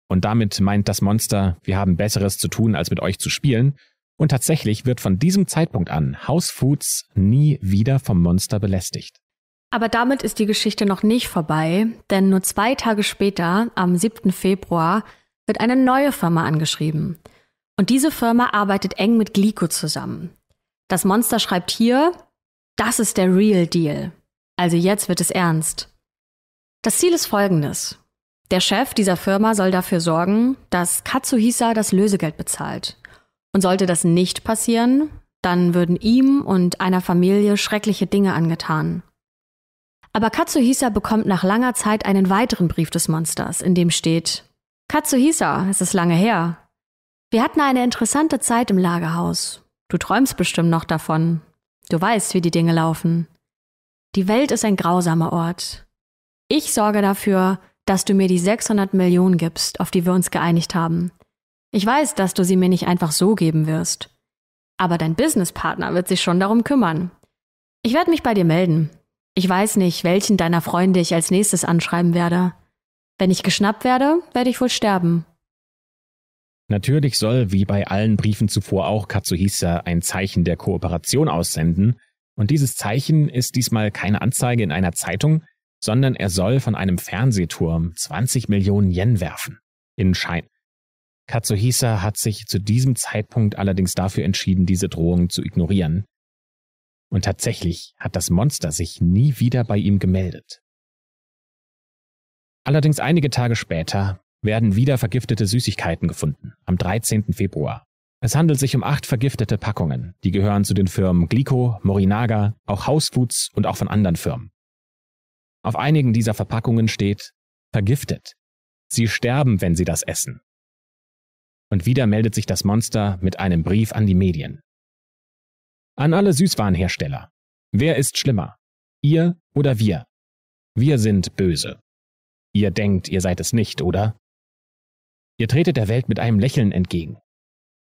Und damit meint das Monster, wir haben Besseres zu tun, als mit euch zu spielen, und tatsächlich wird von diesem Zeitpunkt an House Foods nie wieder vom Monster belästigt. Aber damit ist die Geschichte noch nicht vorbei, denn nur zwei Tage später, am 7. Februar, wird eine neue Firma angeschrieben. Und diese Firma arbeitet eng mit Glico zusammen. Das Monster schreibt hier, das ist der Real Deal. Also jetzt wird es ernst. Das Ziel ist folgendes. Der Chef dieser Firma soll dafür sorgen, dass Katsuhisa das Lösegeld bezahlt. Und sollte das nicht passieren, dann würden ihm und einer Familie schreckliche Dinge angetan. Aber Katsuhisa bekommt nach langer Zeit einen weiteren Brief des Monsters, in dem steht, Katsuhisa, es ist lange her. Wir hatten eine interessante Zeit im Lagerhaus. Du träumst bestimmt noch davon. Du weißt, wie die Dinge laufen. Die Welt ist ein grausamer Ort. Ich sorge dafür, dass du mir die 600 Millionen gibst, auf die wir uns geeinigt haben. Ich weiß, dass du sie mir nicht einfach so geben wirst. Aber dein Businesspartner wird sich schon darum kümmern. Ich werde mich bei dir melden. Ich weiß nicht, welchen deiner Freunde ich als nächstes anschreiben werde. Wenn ich geschnappt werde, werde ich wohl sterben. Natürlich soll, wie bei allen Briefen zuvor auch, Katsuhisa ein Zeichen der Kooperation aussenden, und dieses Zeichen ist diesmal keine Anzeige in einer Zeitung, sondern er soll von einem Fernsehturm 20 Millionen Yen werfen. In Schein. Katsuhisa hat sich zu diesem Zeitpunkt allerdings dafür entschieden, diese Drohung zu ignorieren. Und tatsächlich hat das Monster sich nie wieder bei ihm gemeldet. Allerdings einige Tage später werden wieder vergiftete Süßigkeiten gefunden, am 13. Februar. Es handelt sich um acht vergiftete Packungen, die gehören zu den Firmen Glico, Morinaga, auch House Foods und auch von anderen Firmen. Auf einigen dieser Verpackungen steht vergiftet. Sie sterben, wenn sie das essen und wieder meldet sich das Monster mit einem Brief an die Medien. An alle Süßwarenhersteller. Wer ist schlimmer? Ihr oder wir? Wir sind böse. Ihr denkt, ihr seid es nicht, oder? Ihr tretet der Welt mit einem Lächeln entgegen.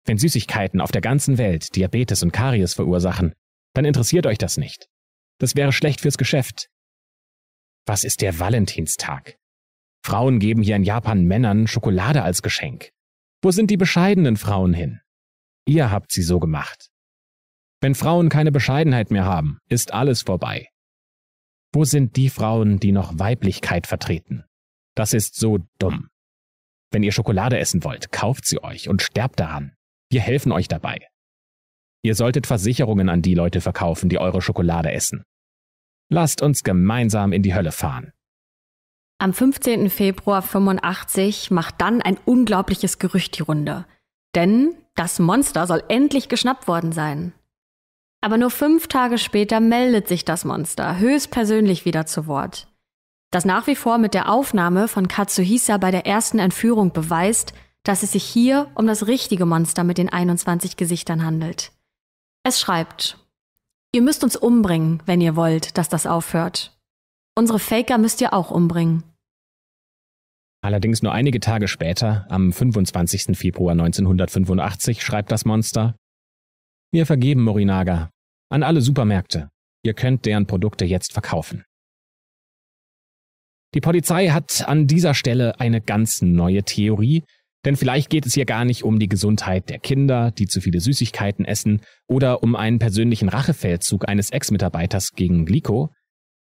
Wenn Süßigkeiten auf der ganzen Welt Diabetes und Karies verursachen, dann interessiert euch das nicht. Das wäre schlecht fürs Geschäft. Was ist der Valentinstag? Frauen geben hier in Japan Männern Schokolade als Geschenk. Wo sind die bescheidenen Frauen hin? Ihr habt sie so gemacht. Wenn Frauen keine Bescheidenheit mehr haben, ist alles vorbei. Wo sind die Frauen, die noch Weiblichkeit vertreten? Das ist so dumm. Wenn ihr Schokolade essen wollt, kauft sie euch und sterbt daran. Wir helfen euch dabei. Ihr solltet Versicherungen an die Leute verkaufen, die eure Schokolade essen. Lasst uns gemeinsam in die Hölle fahren. Am 15. Februar 85 macht dann ein unglaubliches Gerücht die Runde. Denn das Monster soll endlich geschnappt worden sein. Aber nur fünf Tage später meldet sich das Monster höchstpersönlich wieder zu Wort. Das nach wie vor mit der Aufnahme von Katsuhisa bei der ersten Entführung beweist, dass es sich hier um das richtige Monster mit den 21 Gesichtern handelt. Es schreibt, Ihr müsst uns umbringen, wenn ihr wollt, dass das aufhört. Unsere Faker müsst ihr auch umbringen. Allerdings nur einige Tage später, am 25. Februar 1985, schreibt das Monster, Wir vergeben Morinaga an alle Supermärkte. Ihr könnt deren Produkte jetzt verkaufen. Die Polizei hat an dieser Stelle eine ganz neue Theorie, denn vielleicht geht es hier gar nicht um die Gesundheit der Kinder, die zu viele Süßigkeiten essen, oder um einen persönlichen Rachefeldzug eines Ex-Mitarbeiters gegen Glico,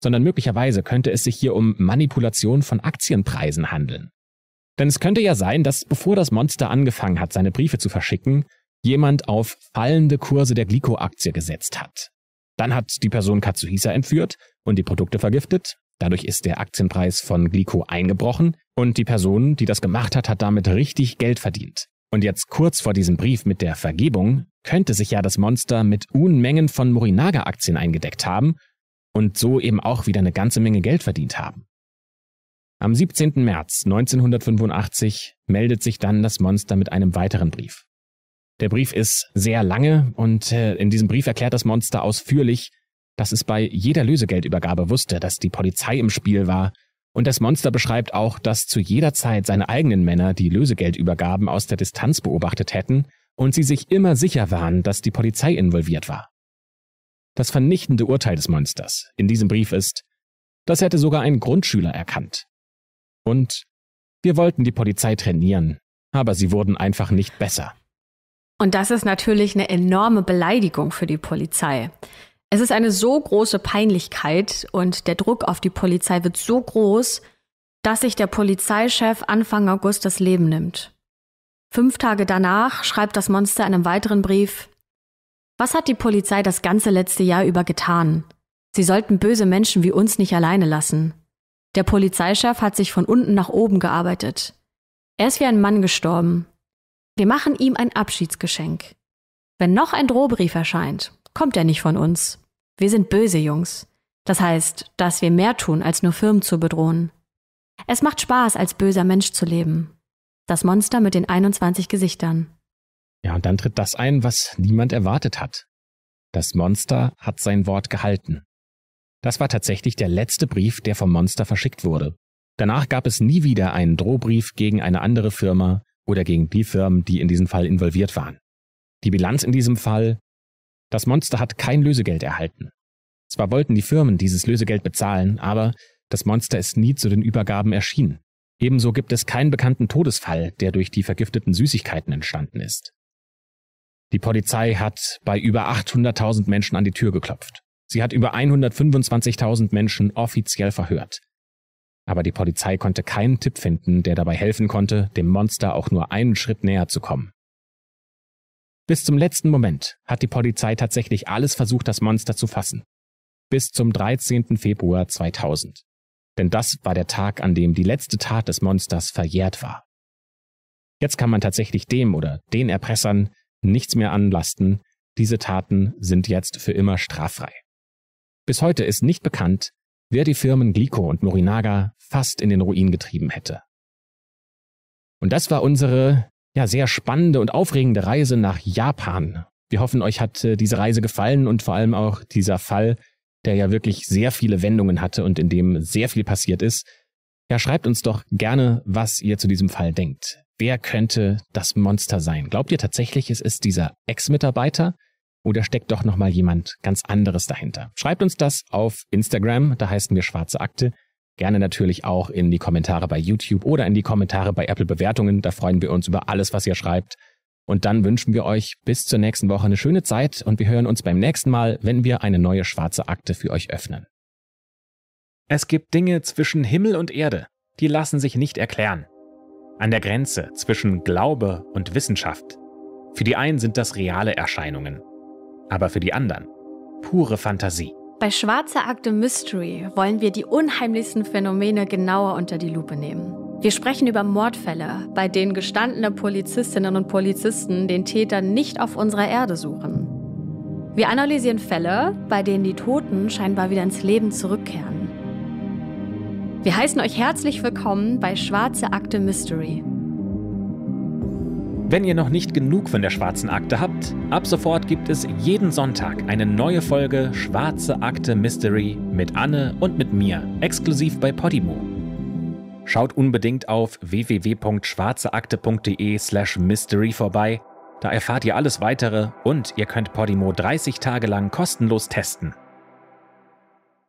sondern möglicherweise könnte es sich hier um Manipulation von Aktienpreisen handeln. Denn es könnte ja sein, dass bevor das Monster angefangen hat, seine Briefe zu verschicken, jemand auf fallende Kurse der Glico-Aktie gesetzt hat. Dann hat die Person Katsuhisa entführt und die Produkte vergiftet. Dadurch ist der Aktienpreis von Glico eingebrochen und die Person, die das gemacht hat, hat damit richtig Geld verdient. Und jetzt kurz vor diesem Brief mit der Vergebung könnte sich ja das Monster mit Unmengen von Morinaga-Aktien eingedeckt haben und so eben auch wieder eine ganze Menge Geld verdient haben. Am 17. März 1985 meldet sich dann das Monster mit einem weiteren Brief. Der Brief ist sehr lange und äh, in diesem Brief erklärt das Monster ausführlich, dass es bei jeder Lösegeldübergabe wusste, dass die Polizei im Spiel war und das Monster beschreibt auch, dass zu jeder Zeit seine eigenen Männer die Lösegeldübergaben aus der Distanz beobachtet hätten und sie sich immer sicher waren, dass die Polizei involviert war. Das vernichtende Urteil des Monsters in diesem Brief ist, das hätte sogar ein Grundschüler erkannt. Und wir wollten die Polizei trainieren, aber sie wurden einfach nicht besser. Und das ist natürlich eine enorme Beleidigung für die Polizei. Es ist eine so große Peinlichkeit und der Druck auf die Polizei wird so groß, dass sich der Polizeichef Anfang August das Leben nimmt. Fünf Tage danach schreibt das Monster in einem weiteren Brief, was hat die Polizei das ganze letzte Jahr über getan? Sie sollten böse Menschen wie uns nicht alleine lassen. Der Polizeichef hat sich von unten nach oben gearbeitet. Er ist wie ein Mann gestorben. Wir machen ihm ein Abschiedsgeschenk. Wenn noch ein Drohbrief erscheint, kommt er nicht von uns. Wir sind böse Jungs. Das heißt, dass wir mehr tun, als nur Firmen zu bedrohen. Es macht Spaß, als böser Mensch zu leben. Das Monster mit den 21 Gesichtern. Ja, und dann tritt das ein, was niemand erwartet hat. Das Monster hat sein Wort gehalten. Das war tatsächlich der letzte Brief, der vom Monster verschickt wurde. Danach gab es nie wieder einen Drohbrief gegen eine andere Firma oder gegen die Firmen, die in diesem Fall involviert waren. Die Bilanz in diesem Fall, das Monster hat kein Lösegeld erhalten. Zwar wollten die Firmen dieses Lösegeld bezahlen, aber das Monster ist nie zu den Übergaben erschienen. Ebenso gibt es keinen bekannten Todesfall, der durch die vergifteten Süßigkeiten entstanden ist. Die Polizei hat bei über 800.000 Menschen an die Tür geklopft. Sie hat über 125.000 Menschen offiziell verhört. Aber die Polizei konnte keinen Tipp finden, der dabei helfen konnte, dem Monster auch nur einen Schritt näher zu kommen. Bis zum letzten Moment hat die Polizei tatsächlich alles versucht, das Monster zu fassen. Bis zum 13. Februar 2000. Denn das war der Tag, an dem die letzte Tat des Monsters verjährt war. Jetzt kann man tatsächlich dem oder den Erpressern, nichts mehr anlasten. Diese Taten sind jetzt für immer straffrei. Bis heute ist nicht bekannt, wer die Firmen Glico und Morinaga fast in den Ruin getrieben hätte. Und das war unsere ja sehr spannende und aufregende Reise nach Japan. Wir hoffen, euch hat äh, diese Reise gefallen und vor allem auch dieser Fall, der ja wirklich sehr viele Wendungen hatte und in dem sehr viel passiert ist. Ja, schreibt uns doch gerne, was ihr zu diesem Fall denkt wer könnte das Monster sein? Glaubt ihr tatsächlich, es ist dieser Ex-Mitarbeiter? Oder steckt doch nochmal jemand ganz anderes dahinter? Schreibt uns das auf Instagram, da heißen wir Schwarze Akte. Gerne natürlich auch in die Kommentare bei YouTube oder in die Kommentare bei Apple Bewertungen. Da freuen wir uns über alles, was ihr schreibt. Und dann wünschen wir euch bis zur nächsten Woche eine schöne Zeit und wir hören uns beim nächsten Mal, wenn wir eine neue schwarze Akte für euch öffnen. Es gibt Dinge zwischen Himmel und Erde, die lassen sich nicht erklären an der Grenze zwischen Glaube und Wissenschaft. Für die einen sind das reale Erscheinungen, aber für die anderen pure Fantasie. Bei Schwarzer Akte Mystery wollen wir die unheimlichsten Phänomene genauer unter die Lupe nehmen. Wir sprechen über Mordfälle, bei denen gestandene Polizistinnen und Polizisten den Täter nicht auf unserer Erde suchen. Wir analysieren Fälle, bei denen die Toten scheinbar wieder ins Leben zurückkehren. Wir heißen euch herzlich willkommen bei Schwarze Akte Mystery. Wenn ihr noch nicht genug von der Schwarzen Akte habt, ab sofort gibt es jeden Sonntag eine neue Folge Schwarze Akte Mystery mit Anne und mit mir, exklusiv bei Podimo. Schaut unbedingt auf www.schwarzeakte.de/slash mystery vorbei. Da erfahrt ihr alles weitere und ihr könnt Podimo 30 Tage lang kostenlos testen.